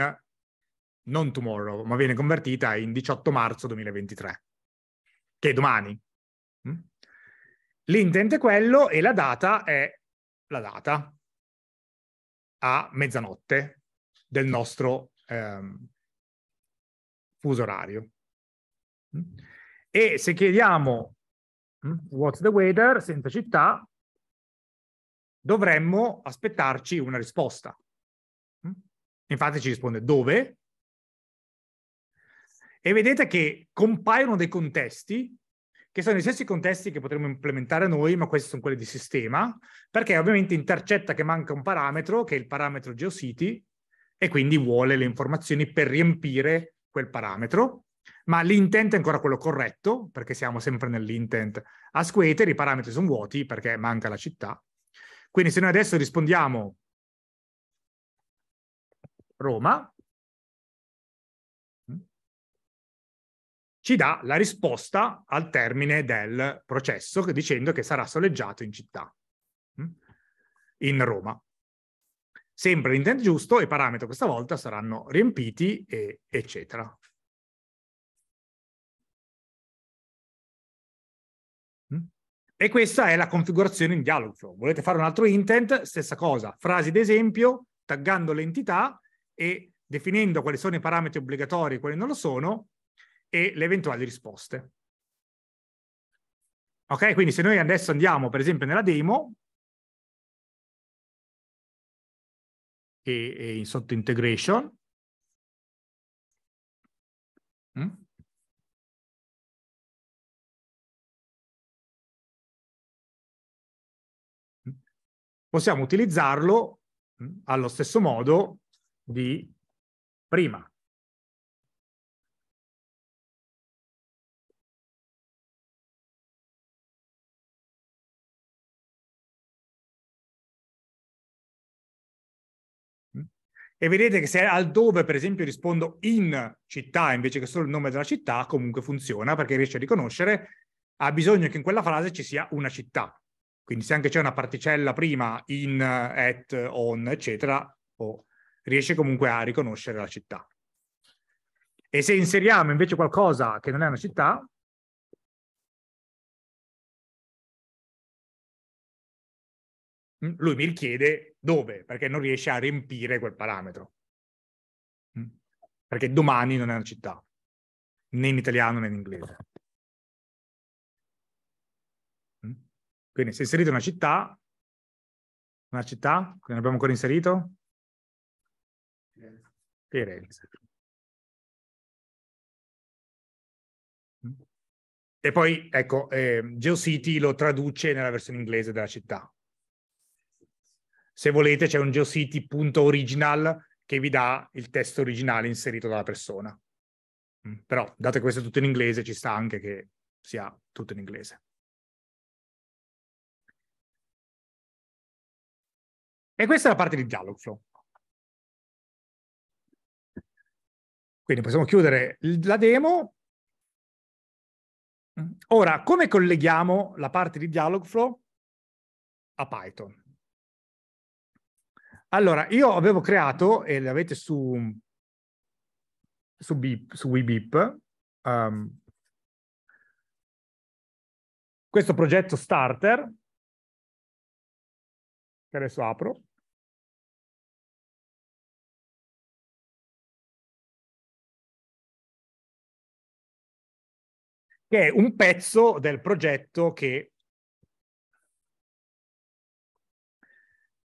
non tomorrow, ma viene convertita in 18 marzo 2023, che è domani. Mm? L'intento è quello e la data è la data a mezzanotte del nostro ehm, fuso orario. Mm? E se chiediamo mm, what's the weather senza città, dovremmo aspettarci una risposta. Infatti ci risponde dove, e vedete che compaiono dei contesti che sono gli stessi contesti che potremmo implementare noi, ma questi sono quelli di sistema, perché ovviamente intercetta che manca un parametro, che è il parametro GeoCity, e quindi vuole le informazioni per riempire quel parametro, ma l'intent è ancora quello corretto, perché siamo sempre nell'intent a squater, i parametri sono vuoti perché manca la città. Quindi se noi adesso rispondiamo Roma, ci dà la risposta al termine del processo dicendo che sarà soleggiato in città, mm, in Roma. Sempre l'intento giusto i parametri questa volta saranno riempiti, e eccetera. Mm? E questa è la configurazione in dialogo. Volete fare un altro intent, stessa cosa, frasi d'esempio, taggando l'entità e definendo quali sono i parametri obbligatori e quali non lo sono, e le eventuali risposte. Ok, quindi se noi adesso andiamo per esempio nella demo e, e in sotto integration, mm? possiamo utilizzarlo mm, allo stesso modo di prima. e vedete che se al dove per esempio rispondo in città invece che solo il nome della città comunque funziona perché riesce a riconoscere ha bisogno che in quella frase ci sia una città quindi se anche c'è una particella prima in, at, on eccetera oh, riesce comunque a riconoscere la città e se inseriamo invece qualcosa che non è una città mm, lui mi richiede dove? Perché non riesce a riempire quel parametro. Mm. Perché domani non è una città, né in italiano né in inglese. Mm. Quindi se inserite una città, una città, che non abbiamo ancora inserito? Firenze. Mm. E poi, ecco, eh, GeoCity lo traduce nella versione inglese della città. Se volete c'è un geocity.original che vi dà il testo originale inserito dalla persona. Mm, però, date questo è tutto in inglese, ci sta anche che sia tutto in inglese. E questa è la parte di Dialogflow. Quindi possiamo chiudere la demo. Mm, ora, come colleghiamo la parte di Dialogflow a Python? Allora, io avevo creato, e l'avete su, su, Beep, su WeBeep, um, ehm, questo progetto starter, che adesso apro, che è un pezzo del progetto che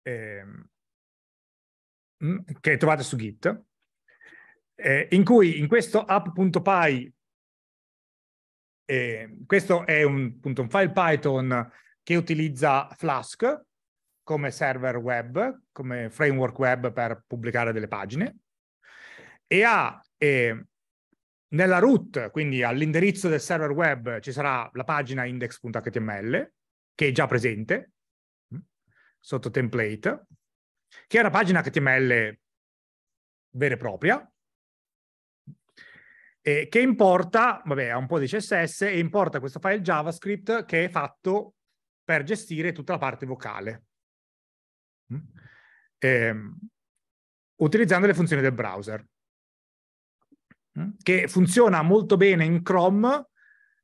ehm, Mm, che trovate su Git, eh, in cui in questo app.py, eh, questo è un, appunto, un file Python che utilizza Flask come server web, come framework web per pubblicare delle pagine, e ha eh, nella root, quindi all'indirizzo del server web, ci sarà la pagina index.html, che è già presente, mm, sotto template, che è una pagina HTML vera e propria, eh, che importa, vabbè, ha un po' di CSS e importa questo file JavaScript che è fatto per gestire tutta la parte vocale, eh, utilizzando le funzioni del browser, mm? che funziona molto bene in Chrome.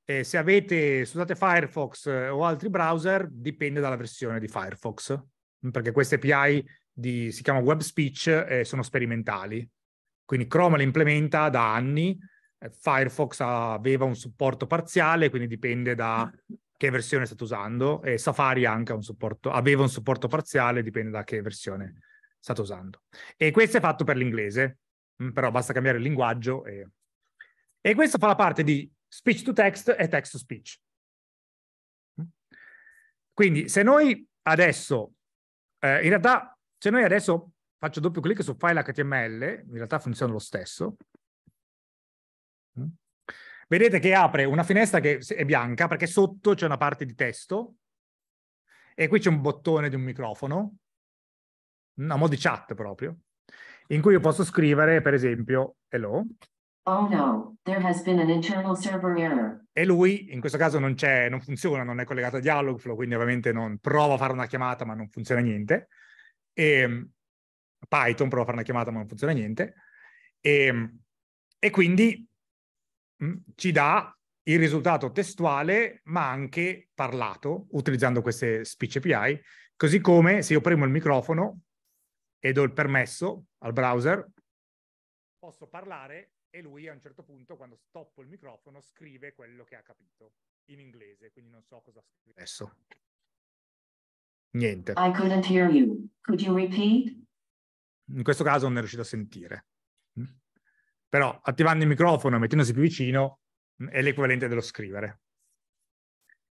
Eh, se avete, se Firefox eh, o altri browser, dipende dalla versione di Firefox, mm? perché queste API di, si chiama Web Speech e sono sperimentali. Quindi Chrome le implementa da anni, eh, Firefox aveva un supporto parziale, quindi dipende da che versione state usando, e Safari anche un supporto, aveva un supporto parziale, dipende da che versione state usando. E questo è fatto per l'inglese, mm, però basta cambiare il linguaggio. E, e questo fa la parte di speech to text e text to speech. Mm. Quindi se noi adesso, eh, in realtà se cioè, noi adesso faccio doppio clic su file HTML, in realtà funziona lo stesso, vedete che apre una finestra che è bianca perché sotto c'è una parte di testo e qui c'è un bottone di un microfono, a mo' di chat proprio, in cui io posso scrivere per esempio hello. Oh no, there has been an internal server error. E lui, in questo caso, non, non funziona, non è collegato a Dialogflow, quindi ovviamente non prova a fare una chiamata, ma non funziona niente e ehm, Python, prova a fare una chiamata ma non funziona niente, e, ehm, e quindi mh, mm, ci dà il risultato testuale ma anche parlato utilizzando queste speech API, così come se io premo il microfono e do il permesso al browser, posso parlare e lui a un certo punto quando stoppo il microfono scrive quello che ha capito in inglese, quindi non so cosa scrive adesso. Niente. I couldn't hear you. Could you repeat? In questo caso non è riuscito a sentire. Mm? Però attivando il microfono e mettendosi più vicino mm, è l'equivalente dello scrivere.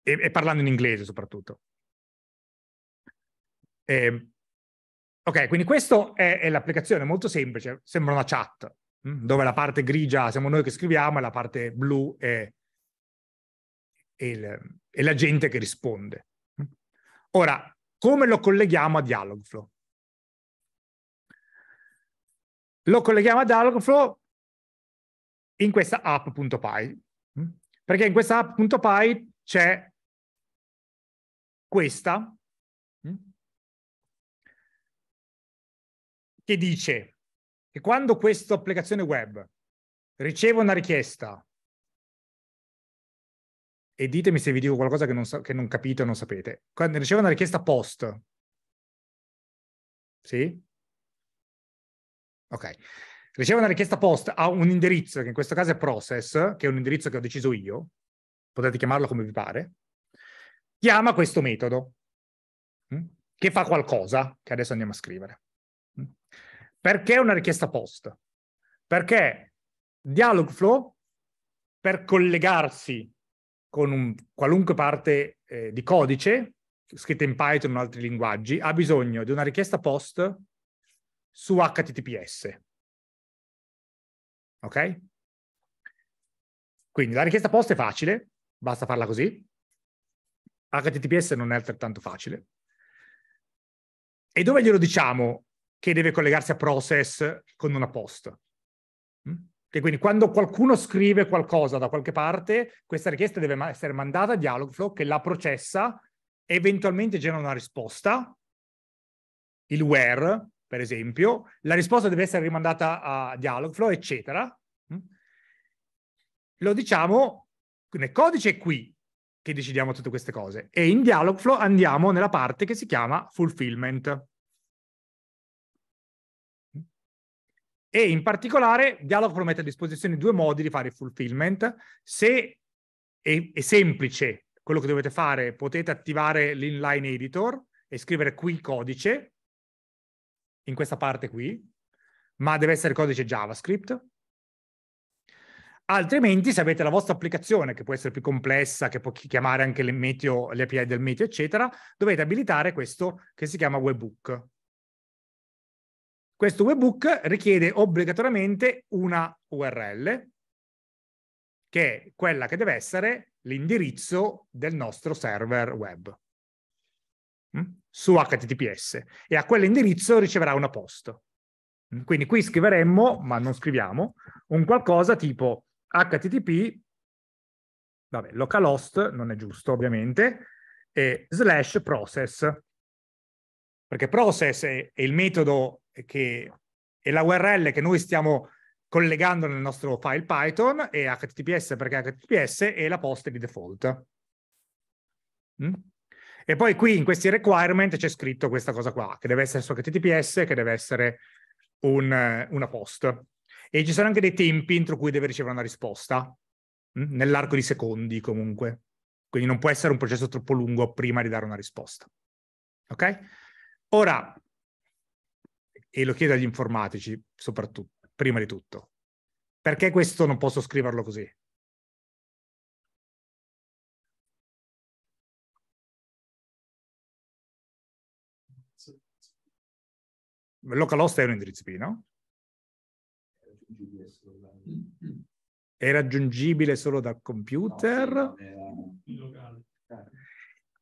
E, e parlando in inglese soprattutto. E, ehm, ok, quindi questa è, è l'applicazione, molto semplice, sembra una chat, mm? dove la parte grigia siamo noi che scriviamo e la parte blu è, è, il, è la gente che risponde. Ora, come lo colleghiamo a Dialogflow? Lo colleghiamo a Dialogflow in questa app.py, mm? perché in questa app.py c'è questa mm? che dice che quando questa applicazione web riceve una richiesta e ditemi se vi dico qualcosa che non, so, che non capite o non sapete. Quando ricevo una richiesta post, sì? Ok. Ricevo una richiesta post a un indirizzo, che in questo caso è process, che è un indirizzo che ho deciso io, potete chiamarlo come vi pare, chiama questo metodo, mm? che fa qualcosa, che adesso andiamo a scrivere. Mm? Perché una richiesta post? Perché Dialogflow, per collegarsi con un, qualunque parte eh, di codice, scritta in Python o in altri linguaggi, ha bisogno di una richiesta post su HTTPS. Ok? Quindi la richiesta post è facile, basta farla così. HTTPS non è altrettanto facile. E dove glielo diciamo che deve collegarsi a process con una post? Mm? Che quindi quando qualcuno scrive qualcosa da qualche parte, questa richiesta deve essere mandata a Dialogflow che la processa, eventualmente genera una risposta, il where, per esempio, la risposta deve essere rimandata a Dialogflow, eccetera. Mm. Lo diciamo nel codice qui che decidiamo tutte queste cose e in Dialogflow andiamo nella parte che si chiama fulfillment. e in particolare Dialog mette a disposizione due modi di fare il fulfillment. Se è, è semplice quello che dovete fare, potete attivare l'inline editor e scrivere qui codice, in questa parte qui, ma deve essere codice JavaScript. Altrimenti, se avete la vostra applicazione, che può essere più complessa, che può chiamare anche le, meteo, le API del meteo, eccetera, dovete abilitare questo che si chiama webhook. Questo webhook richiede obbligatoriamente una URL, che è quella che deve essere l'indirizzo del nostro server web mm, su HTTPS e a quell'indirizzo riceverà una post. Mm, quindi qui scriveremmo, ma non scriviamo, un qualcosa tipo http, vabbè, localhost, non è giusto ovviamente, e slash process, perché process è il metodo che è la URL che noi stiamo collegando nel nostro file Python e HTTPS perché HTTPS è la posta di default. Mm? E poi qui in questi requirement c'è scritto questa cosa qua, che deve essere su HTTPS, che deve essere un, una post. E ci sono anche dei tempi entro cui deve ricevere una risposta, mm? nell'arco di secondi comunque. Quindi non può essere un processo troppo lungo prima di dare una risposta. Ok? Ora, e lo chiedo agli informatici soprattutto, prima di tutto. Perché questo non posso scriverlo così? localhost è un indirizzo IP, no? È raggiungibile solo dal computer? Eh, In locale.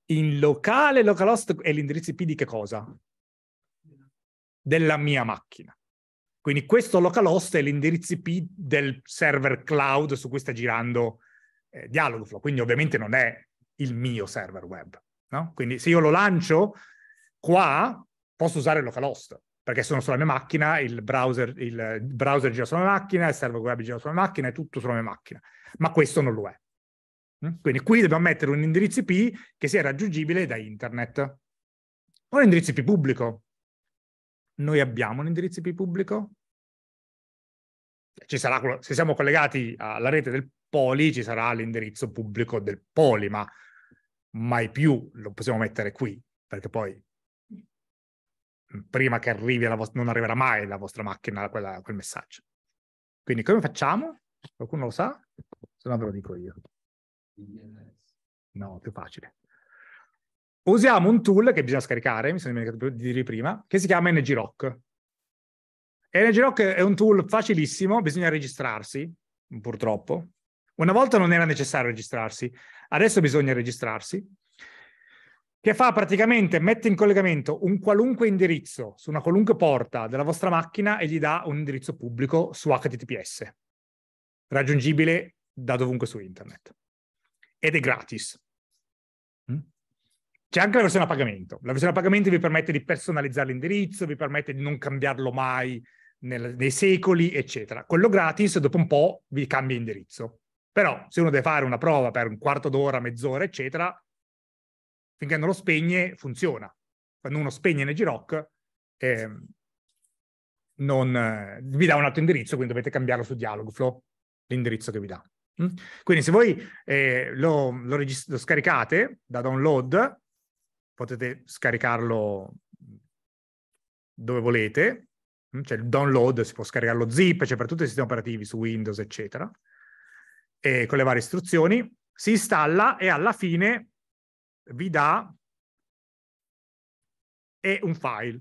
In locale localhost è l'indirizzo IP di che cosa? della mia macchina. Quindi questo local host è l'indirizzo IP del server cloud su cui sta girando eh, Dialogflow, quindi ovviamente non è il mio server web. No? Quindi se io lo lancio qua, posso usare il localhost, perché sono sulla mia macchina, il browser, il browser gira sulla mia macchina, il server web gira sulla mia macchina, è tutto sulla mia macchina. Ma questo non lo è. Mm? Quindi qui dobbiamo mettere un indirizzo IP che sia raggiungibile da internet. O un indirizzo IP pubblico, noi abbiamo un indirizzo IP pubblico? Ci sarà, se siamo collegati alla rete del poli, ci sarà l'indirizzo pubblico del poli, ma mai più lo possiamo mettere qui, perché poi prima che arrivi alla vostra, non arriverà mai la vostra macchina quella, quel messaggio. Quindi come facciamo? Qualcuno lo sa? Se no ve lo dico io. No, più facile usiamo un tool che bisogna scaricare, mi sono dimenticato di dirvi prima, che si chiama NGROC. NGROC è un tool facilissimo, bisogna registrarsi, purtroppo. Una volta non era necessario registrarsi, adesso bisogna registrarsi, che fa praticamente, mette in collegamento un qualunque indirizzo su una qualunque porta della vostra macchina e gli dà un indirizzo pubblico su HTTPS, raggiungibile da dovunque su internet. Ed è gratis, c'è anche la versione a pagamento. La versione a pagamento vi permette di personalizzare l'indirizzo, vi permette di non cambiarlo mai nel, nei secoli, eccetera. Quello gratis, dopo un po', vi cambia indirizzo. Però se uno deve fare una prova per un quarto d'ora, mezz'ora, eccetera, finché non lo spegne, funziona. Quando uno spegne NGROC, eh, non, eh, vi dà un altro indirizzo, quindi dovete cambiarlo su Dialogflow, l'indirizzo che vi dà. Mm? Quindi se voi eh, lo, lo, lo, scaricate da download, potete scaricarlo dove volete, c'è cioè il download, si può scaricare lo zip, c'è cioè per tutti i sistemi operativi su Windows, eccetera, e con le varie istruzioni, si installa e alla fine vi dà è un file.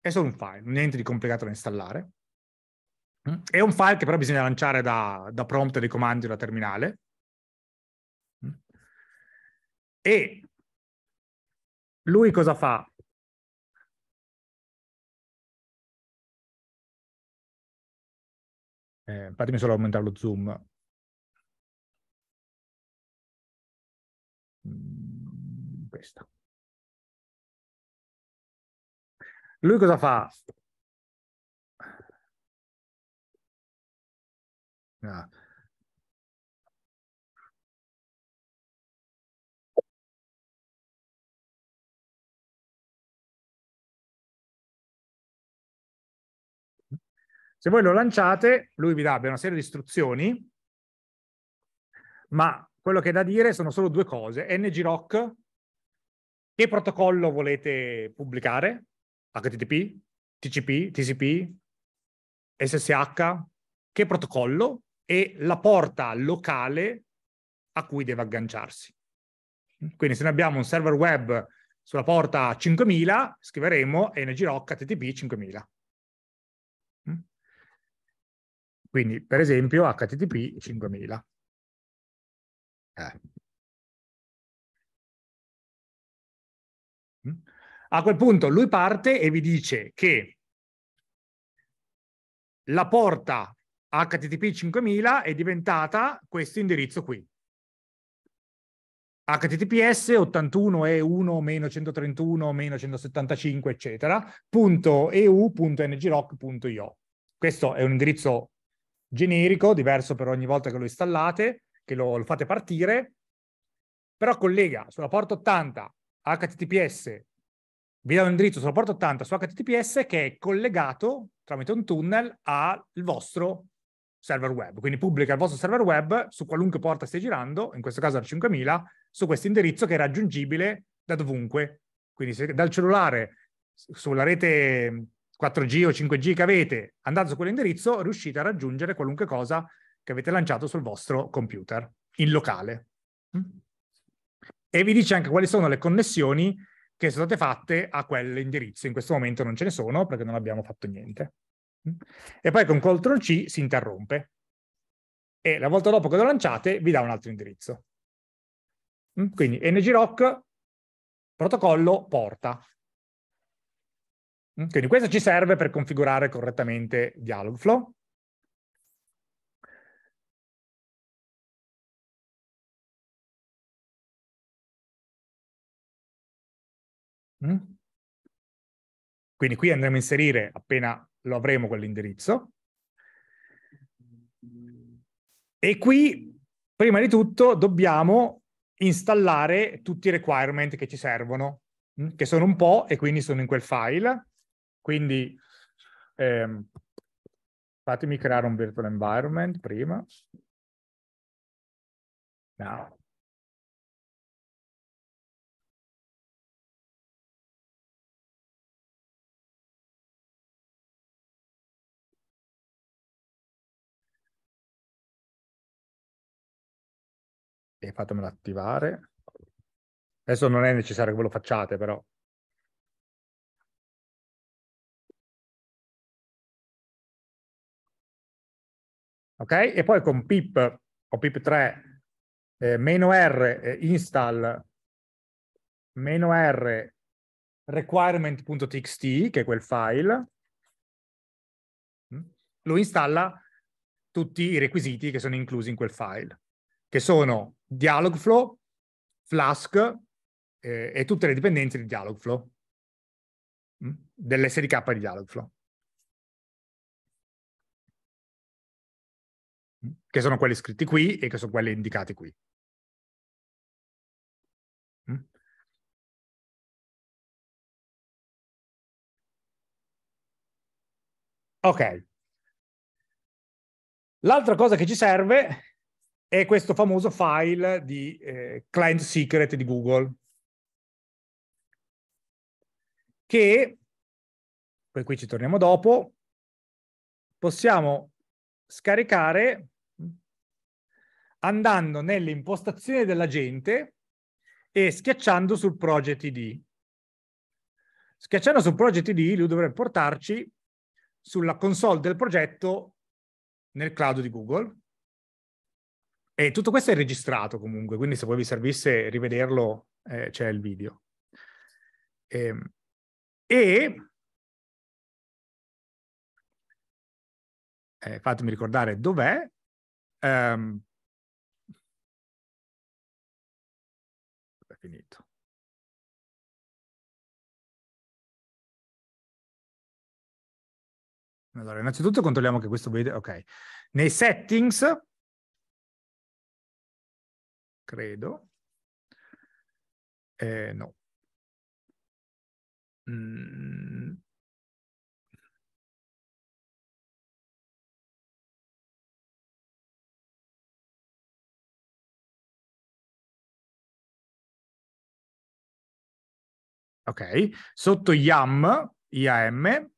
È solo un file, niente di complicato da installare. È un file che però bisogna lanciare da, da prompt dei comandi da terminale. E lui cosa fa? Eh, fatemi solo aumentare lo zoom. Mm, questa. Lui cosa fa? Ah. Se voi lo lanciate, lui vi dà una serie di istruzioni, ma quello che è da dire sono solo due cose. NGROC, che protocollo volete pubblicare? HTTP, TCP, TCP, SSH? Che protocollo? E la porta locale a cui deve agganciarsi. Quindi se noi abbiamo un server web sulla porta 5000, scriveremo NGROC HTTP 5000. Quindi, per esempio, HTTP 5000. Eh. Mm. A quel punto lui parte e vi dice che la porta HTTP 5000 è diventata questo indirizzo qui. HTTPS 81e1-131-175, eccetera, .eu.ngrock.io. Questo è un indirizzo generico, diverso per ogni volta che lo installate, che lo, lo fate partire, però collega sulla porta 80 HTTPS, vi dà un indirizzo sulla porta 80 su HTTPS che è collegato tramite un tunnel al vostro server web. Quindi pubblica il vostro server web su qualunque porta stia girando, in questo caso al 5000, su questo indirizzo che è raggiungibile da dovunque. Quindi se dal cellulare, sulla rete 4G o 5G che avete, andate su quell'indirizzo, riuscite a raggiungere qualunque cosa che avete lanciato sul vostro computer in locale. Mm? E vi dice anche quali sono le connessioni che sono state fatte a quell'indirizzo. In questo momento non ce ne sono perché non abbiamo fatto niente. Mm? E poi con Ctrl C si interrompe. E la volta dopo che lo lanciate vi dà un altro indirizzo. Mm? Quindi ngrock protocollo porta. Quindi questo ci serve per configurare correttamente Dialogflow. Mm. Quindi qui andremo a inserire appena lo avremo quell'indirizzo. E qui, prima di tutto, dobbiamo installare tutti i requirement che ci servono, mm, che sono un po' e quindi sono in quel file quindi ehm, fatemi creare un virtual environment prima. Now. E fatemelo attivare. Adesso non è necessario che ve lo facciate, però ok? E poi con pip o pip3 eh, meno r eh, install meno r requirement.txt, che è quel file, mm, lo installa tutti i requisiti che sono inclusi in quel file, che sono Dialogflow, Flask eh, e tutte le dipendenze di Dialogflow, mm, dell'SDK di Dialogflow. che sono quelli scritti qui e che sono quelli indicati qui. Mm? Ok. L'altra cosa che ci serve è questo famoso file di eh, client secret di Google, che, poi qui ci torniamo dopo, possiamo scaricare andando nelle impostazioni dell'agente e schiacciando sul project ID. Schiacciando sul project ID lui dovrebbe portarci sulla console del progetto nel cloud di Google. E tutto questo è registrato comunque, quindi se poi vi servisse rivederlo eh, c'è il video. e, ehm, e eh, fatemi ricordare dov'è, um, finito. Allora, innanzitutto controlliamo che questo video... Ok, nei settings, credo, eh, no. Mm. ok? Sotto YAM, IAM,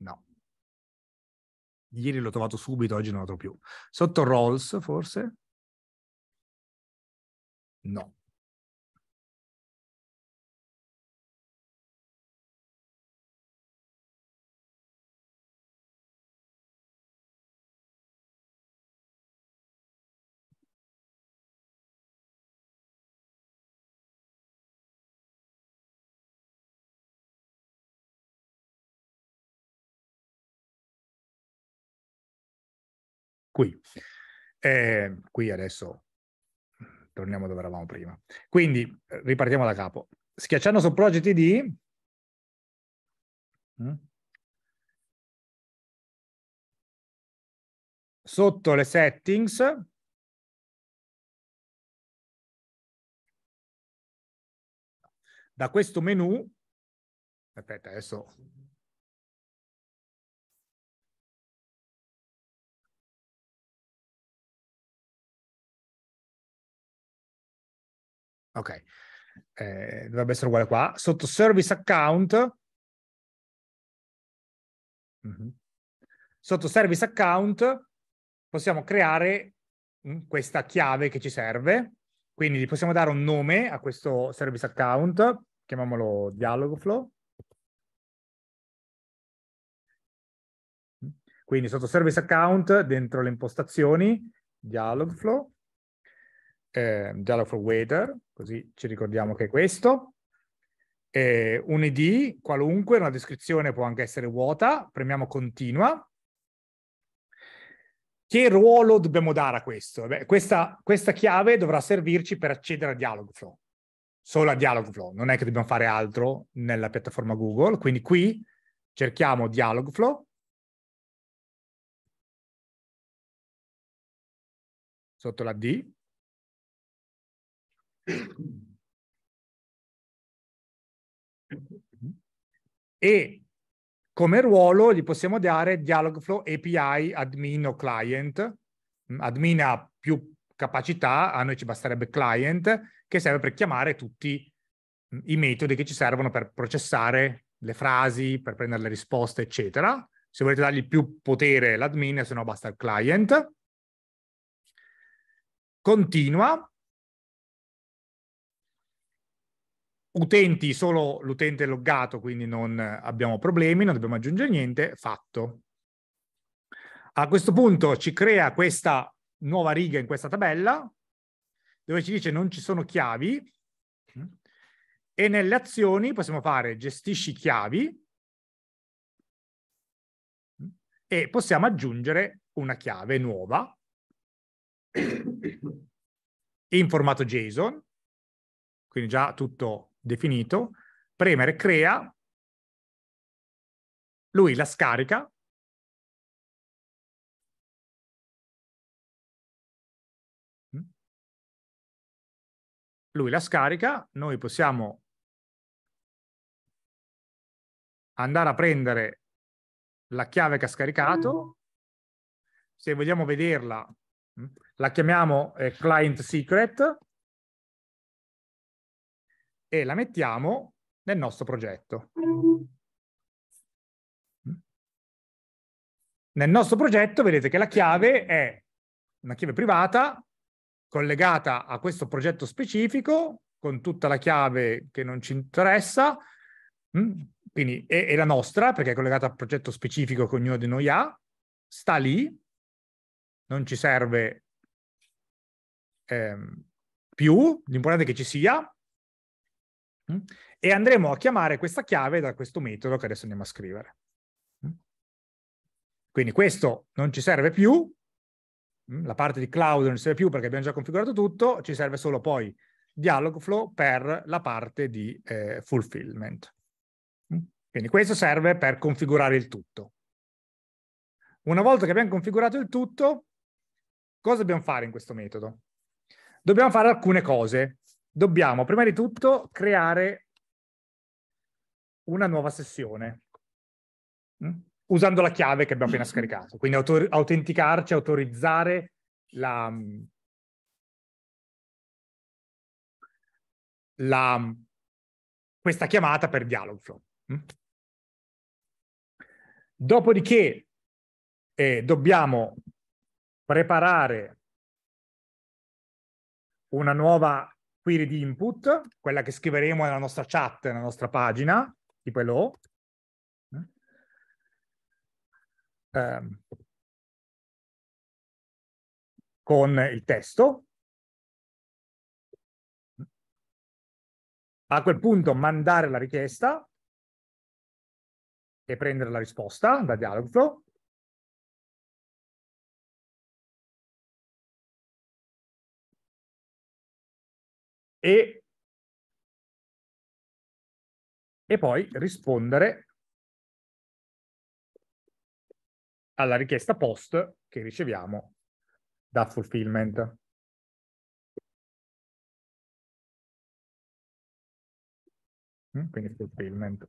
no. Ieri l'ho trovato subito, oggi non lo trovo più. Sotto Rolls, forse? No. qui. E ehm, qui adesso torniamo dove eravamo prima. Quindi eh, ripartiamo da capo. Schiacciando su Project ID, mm? Sotto le settings, da questo menu, aspetta adesso Ok, eh, dovrebbe essere uguale qua. Sotto service account, mhm. sotto service account possiamo creare mm, questa chiave che ci serve. Quindi gli possiamo dare un nome a questo service account, chiamiamolo dialogo flow. Mm. Quindi sotto service account, dentro le impostazioni, dialog flow, eh, Java for Weather, così ci ricordiamo che è questo. Eh, un ID qualunque, una descrizione può anche essere vuota, premiamo continua. Che ruolo dobbiamo dare a questo? Beh, questa, questa, chiave dovrà servirci per accedere a Dialogflow, solo a Dialogflow, non è che dobbiamo fare altro nella piattaforma Google, quindi qui cerchiamo Dialogflow, sotto la D, e come ruolo gli possiamo dare Dialogflow API admin o client. Mm, admin ha più capacità, a noi ci basterebbe client, che serve per chiamare tutti mm, i metodi che ci servono per processare le frasi, per prendere le risposte, eccetera. Se volete dargli più potere l'admin, se no basta il client. Continua, utenti solo l'utente loggato, quindi non abbiamo problemi, non dobbiamo aggiungere niente, fatto. A questo punto ci crea questa nuova riga in questa tabella, dove ci dice non ci sono chiavi, e nelle azioni possiamo fare gestisci chiavi, e possiamo aggiungere una chiave nuova in formato JSON, quindi già tutto definito, premere crea, lui la scarica, mm, lui la scarica, noi possiamo andare a prendere la chiave che ha scaricato, mm. se vogliamo vederla mm, la chiamiamo eh, client secret, e la mettiamo nel nostro progetto. Mm. Nel nostro progetto vedete che la chiave è una chiave privata collegata a questo progetto specifico con tutta la chiave che non ci interessa, mm, quindi è, è la nostra perché è collegata al progetto specifico che ognuno di noi ha, sta lì, non ci serve eh, più, l'importante è che ci sia, Mm? E andremo a chiamare questa chiave da questo metodo che adesso andiamo a scrivere. Mm? Quindi questo non ci serve più, mm? la parte di cloud non ci serve più perché abbiamo già configurato tutto, ci serve solo poi Dialogflow per la parte di eh, fulfillment. Quindi questo serve per configurare il tutto. Una volta che abbiamo configurato il tutto, cosa dobbiamo fare in questo metodo? Dobbiamo fare alcune cose dobbiamo prima di tutto creare una nuova sessione mm? usando la chiave che abbiamo appena scaricato, quindi autor- autenticarci, autorizzare la, mm, la, mm, questa chiamata per Dialogflow. Dopodiché eh, dobbiamo preparare una nuova query di input, quella che scriveremo nella nostra chat, nella nostra pagina, tipo hello. Eh, ehm. con il testo. A quel punto mandare la richiesta e prendere la risposta da Dialogflow e, e poi rispondere alla richiesta post che riceviamo da fulfillment. Mm, quindi fulfillment.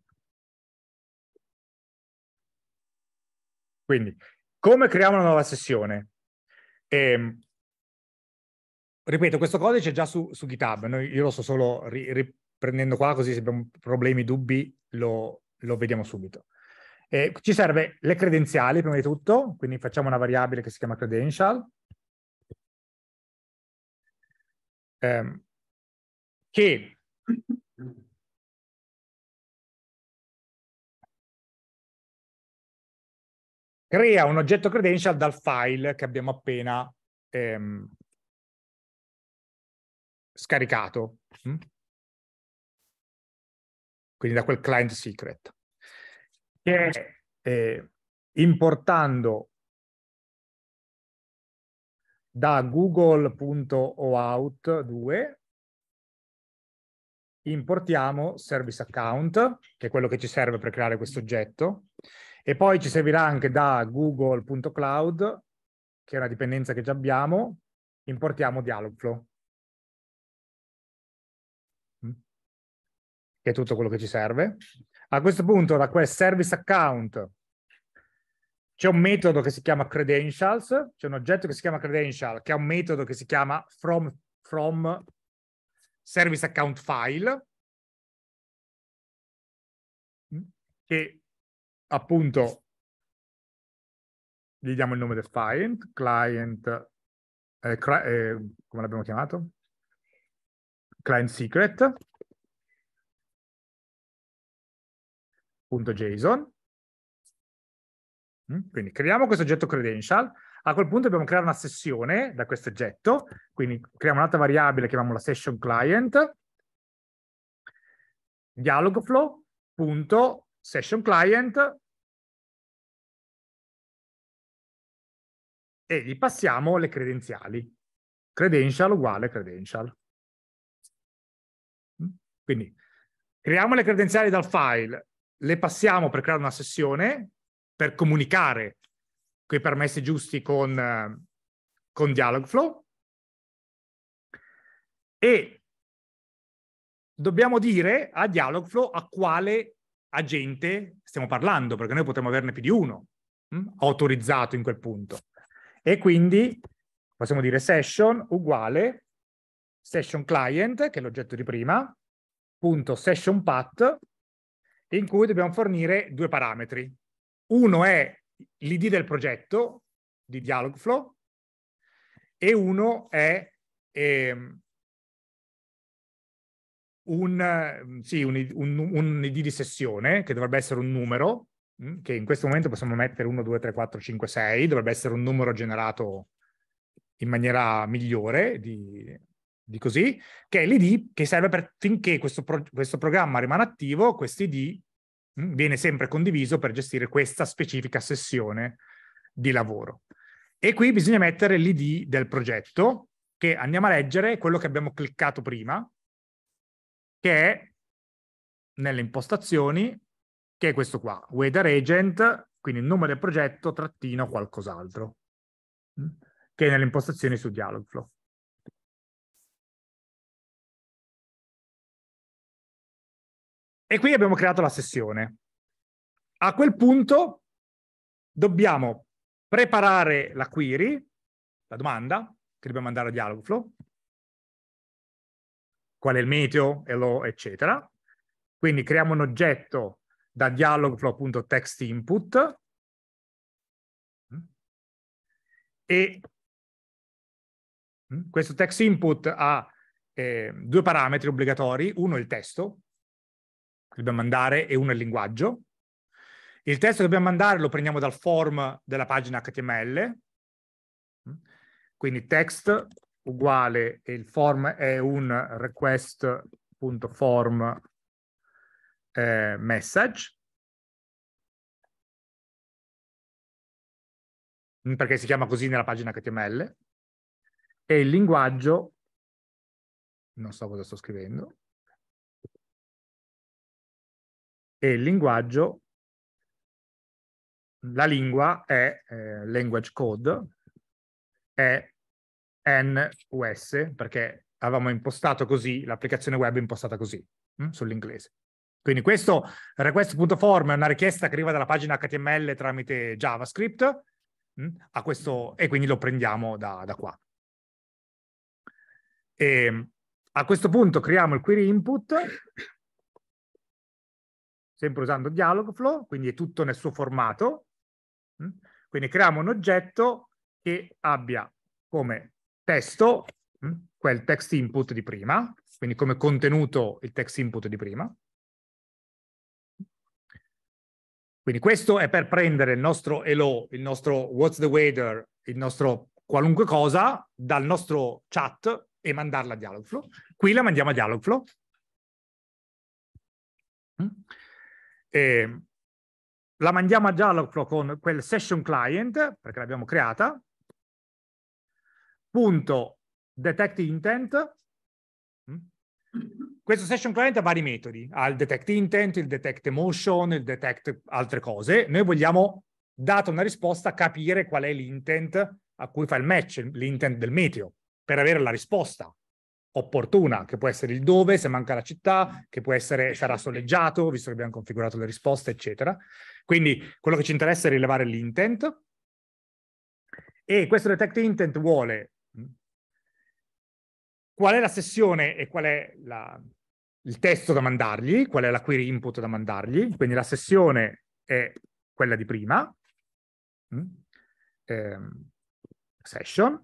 Quindi, come creiamo una nuova sessione? E, ehm, ripeto, questo codice è già su, su GitHub, Noi, io lo sto solo ri, riprendendo qua, così se abbiamo problemi, dubbi, lo, lo vediamo subito. Eh, ci serve le credenziali prima di tutto, quindi facciamo una variabile che si chiama credential, ehm, che crea un oggetto credential dal file che abbiamo appena ehm, scaricato, mm? quindi da quel client secret, che eh, importando da google.oauth2 importiamo service account, che è quello che ci serve per creare questo oggetto, e poi ci servirà anche da google.cloud, che è una dipendenza che già abbiamo, importiamo Dialogflow. che è tutto quello che ci serve. A questo punto, da quel service account, c'è un metodo che si chiama credentials, c'è un oggetto che si chiama credential, che ha un metodo che si chiama from, from service account file, che appunto gli diamo il nome del client, client eh, eh, come l'abbiamo chiamato? Client secret, credential.json. Mm, quindi creiamo questo oggetto credential. A quel punto dobbiamo creare una sessione da questo oggetto, quindi creiamo un'altra variabile, chiamiamola session client, dialogflow.session client e gli passiamo le credenziali. Credential uguale credential. Mm, quindi creiamo le credenziali dal file, le passiamo per creare una sessione, per comunicare quei permessi giusti con, con Dialogflow e dobbiamo dire a Dialogflow a quale agente stiamo parlando, perché noi potremmo averne più di uno mh? Mm, autorizzato in quel punto. E quindi possiamo dire session uguale session client, che è l'oggetto di prima, punto session path, in cui dobbiamo fornire due parametri. Uno è l'ID del progetto di Dialogflow e uno è ehm, un, mm, sì, un, un, un, ID di sessione che dovrebbe essere un numero, mm, che in questo momento possiamo mettere 1, 2, 3, 4, 5, 6, dovrebbe essere un numero generato in maniera migliore di, di così, che è l'ID che serve per finché questo, pro, questo programma rimane attivo, questo ID mm, viene sempre condiviso per gestire questa specifica sessione di lavoro. E qui bisogna mettere l'ID del progetto, che andiamo a leggere quello che abbiamo cliccato prima, che è nelle impostazioni, che è questo qua, weather agent, quindi il nome del progetto, trattino, qualcos'altro, mm, che è nelle impostazioni su Dialogflow. E qui abbiamo creato la sessione. A quel punto dobbiamo preparare la query, la domanda che dobbiamo mandare a Dialogflow, qual è il meteo, hello, eccetera. Quindi creiamo un oggetto da dialogflow.textinput mm. e mm, questo text input ha eh, due parametri obbligatori, uno è il testo, che dobbiamo mandare e uno è il linguaggio. Il testo che dobbiamo mandare lo prendiamo dal form della pagina HTML, quindi text uguale, il form è un request.form eh, message, perché si chiama così nella pagina HTML, e il linguaggio, non so cosa sto scrivendo, e il linguaggio, la lingua è eh, language code, è NUS, perché avevamo impostato così, l'applicazione web è impostata così, hm, sull'inglese. Quindi questo request.form è una richiesta che arriva dalla pagina HTML tramite JavaScript hm, questo, e quindi lo prendiamo da, da qua. E ehm, a questo punto creiamo il query input sempre usando Dialogflow, quindi è tutto nel suo formato. Mm. Quindi creiamo un oggetto che abbia come testo mm, quel text input di prima, quindi come contenuto il text input di prima. Quindi questo è per prendere il nostro hello, il nostro what's the weather, il nostro qualunque cosa dal nostro chat e mandarla a Dialogflow. Qui la mandiamo a Dialogflow. Mm. E la mandiamo a Dialogflow con quel session client, perché l'abbiamo creata, punto detect intent. Mm? Questo session client ha vari metodi, ha il detect intent, il detect emotion, il detect altre cose. Noi vogliamo, data una risposta, capire qual è l'intent a cui fa il match, l'intent del meteo, per avere la risposta opportuna, che può essere il dove, se manca la città, che può essere sarà soleggiato, visto che abbiamo configurato le risposte, eccetera. Quindi quello che ci interessa è rilevare l'intent. E questo detect intent vuole mm, qual è la sessione e qual è la, il testo da mandargli, qual è la query input da mandargli. Quindi la sessione è quella di prima, eh, session,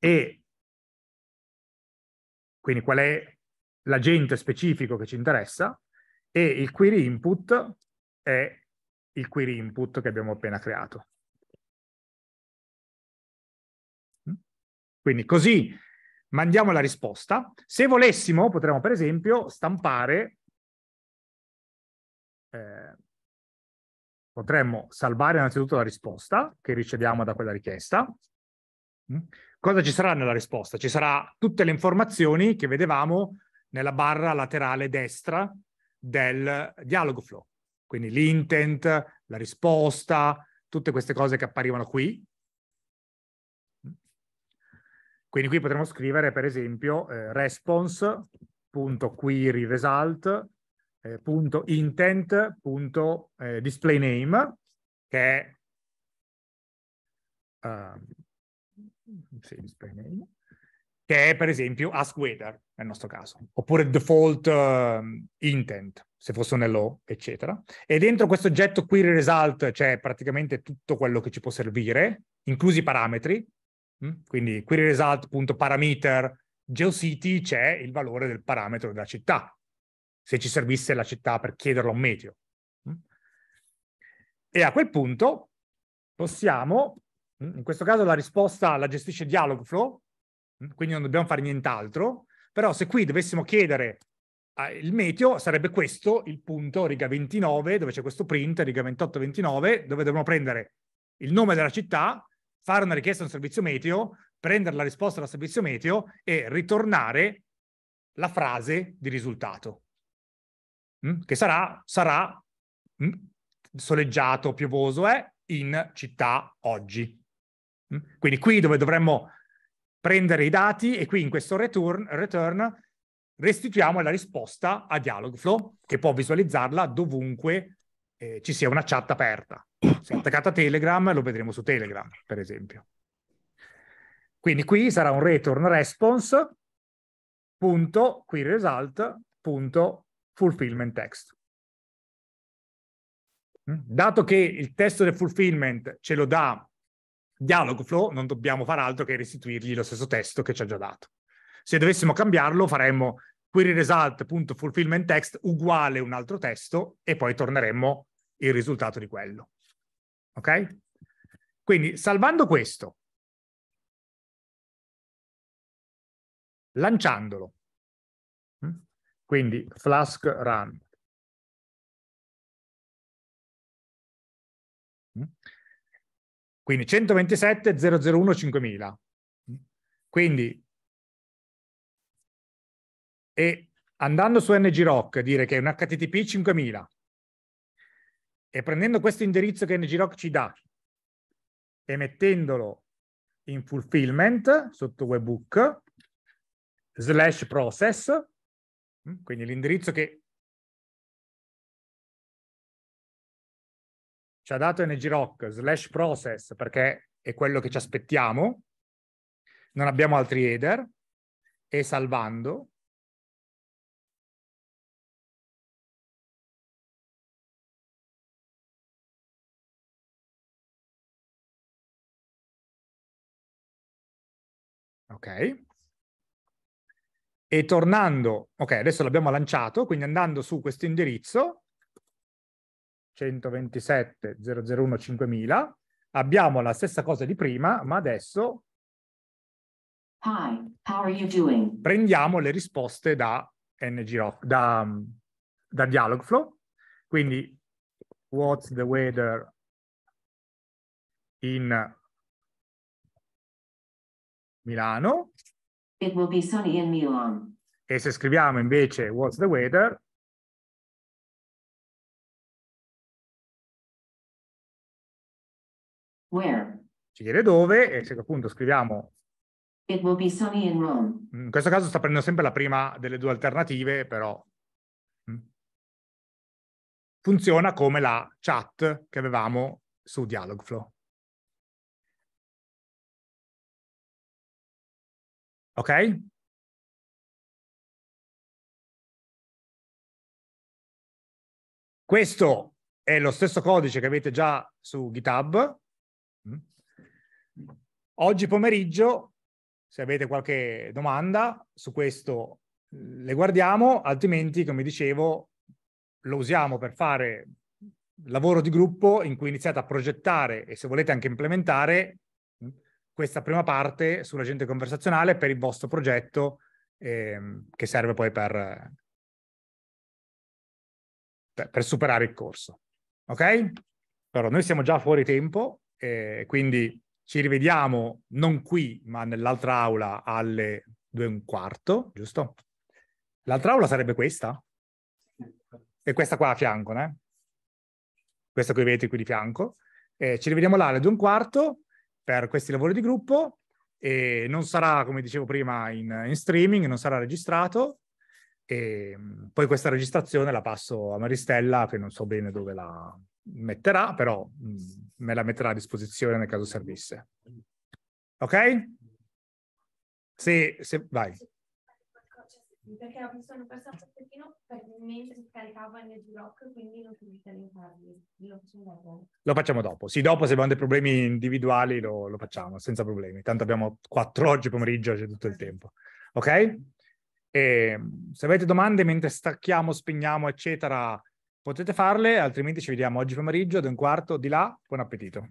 e quindi qual è l'agente specifico che ci interessa, e il query input è il query input che abbiamo appena creato. Mm? Quindi così mandiamo la risposta. Se volessimo, potremmo per esempio stampare, eh, potremmo salvare innanzitutto la risposta che riceviamo da quella richiesta, mm? Cosa ci sarà nella risposta? Ci saranno tutte le informazioni che vedevamo nella barra laterale destra del dialogo flow. Quindi l'intent, la risposta, tutte queste cose che apparivano qui. Quindi qui potremmo scrivere, per esempio, eh, response.queryResult.intent.displayName, eh, eh, che è uh, che è per esempio ask weather nel nostro caso, oppure default uh, intent se fosse un hello, eccetera. E dentro questo oggetto query result c'è praticamente tutto quello che ci può servire, inclusi i parametri, mm? quindi query result.parameter geocity c'è il valore del parametro della città, se ci servisse la città per chiederlo a un meteo. Mm? E a quel punto possiamo Mm, in questo caso la risposta la gestisce Dialogflow, mm, quindi non dobbiamo fare nient'altro, però se qui dovessimo chiedere ah, il meteo sarebbe questo, il punto, riga 29, dove c'è questo print, riga 28-29, dove dobbiamo prendere il nome della città, fare una richiesta a un servizio meteo, prendere la risposta dal servizio meteo e ritornare la frase di risultato, mm, che sarà, sarà soleggiato, piovoso, è eh, in città oggi. Mm? Quindi qui dove dovremmo prendere i dati e qui in questo return, return restituiamo la risposta a Dialogflow che può visualizzarla dovunque eh, ci sia una chat aperta. Se è attaccata a Telegram lo vedremo su Telegram, per esempio. Quindi qui sarà un return response punto query result punto fulfillment text. Mm? Dato che il testo del fulfillment ce lo dà Dialogflow non dobbiamo fare altro che restituirgli lo stesso testo che ci ha già dato. Se dovessimo cambiarlo faremmo query result.fulfillment text uguale un altro testo e poi torneremmo il risultato di quello. Ok? Quindi salvando questo, lanciandolo, mm? quindi flask run Quindi 127 001 5000. Quindi, e andando su ngrok dire che è un HTTP 5000, e prendendo questo indirizzo che ngrok ci dà e mettendolo in fulfillment sotto webhook slash process, mm, quindi l'indirizzo che ci ha dato NGROC slash process perché è quello che ci aspettiamo, non abbiamo altri header, e salvando, ok? E tornando, ok, adesso l'abbiamo lanciato, quindi andando su questo indirizzo, 127 001 5000. Abbiamo la stessa cosa di prima, ma adesso Hi, how are you doing? prendiamo le risposte da NG da, da Dialogflow. Quindi, what's the weather in Milano? It will be sunny in Milan. E se scriviamo invece what's the weather Where? Ci chiede dove e se appunto scriviamo... It will be sunny in Rome. Mm, in questo caso sta prendendo sempre la prima delle due alternative, però mm, funziona come la chat che avevamo su Dialogflow. Ok? Questo è lo stesso codice che avete già su GitHub, Oggi pomeriggio, se avete qualche domanda su questo, le guardiamo, altrimenti, come dicevo, lo usiamo per fare lavoro di gruppo in cui iniziate a progettare e se volete anche implementare questa prima parte sull'agente conversazionale per il vostro progetto ehm, che serve poi per, per, per, superare il corso. Ok? Però noi siamo già fuori tempo, eh, quindi ci rivediamo non qui, ma nell'altra aula alle due e un quarto, giusto? L'altra aula sarebbe questa? E questa qua a fianco, né? Eh? Questa con i vetri qui di fianco. Eh, ci rivediamo là alle due e un quarto per questi lavori di gruppo. E non sarà, come dicevo prima, in, in streaming, non sarà registrato. E mm, poi questa registrazione la passo a Maristella, che non so bene dove la, metterà, però mm, me la metterà a disposizione nel caso servisse. Ok? Sì, sì vai. Perché mi sono persa un pochettino per mentre scaricavo il G-Rock, quindi non riuscite a Lo facciamo dopo. Lo facciamo dopo. Sì, dopo se abbiamo dei problemi individuali lo, lo facciamo, senza problemi. Tanto abbiamo quattro oggi pomeriggio, c'è tutto il tempo. Ok? E, ehm, se avete domande mentre stacchiamo, spegniamo, eccetera, Potete farle, altrimenti ci vediamo oggi pomeriggio ad un quarto di là. Buon appetito.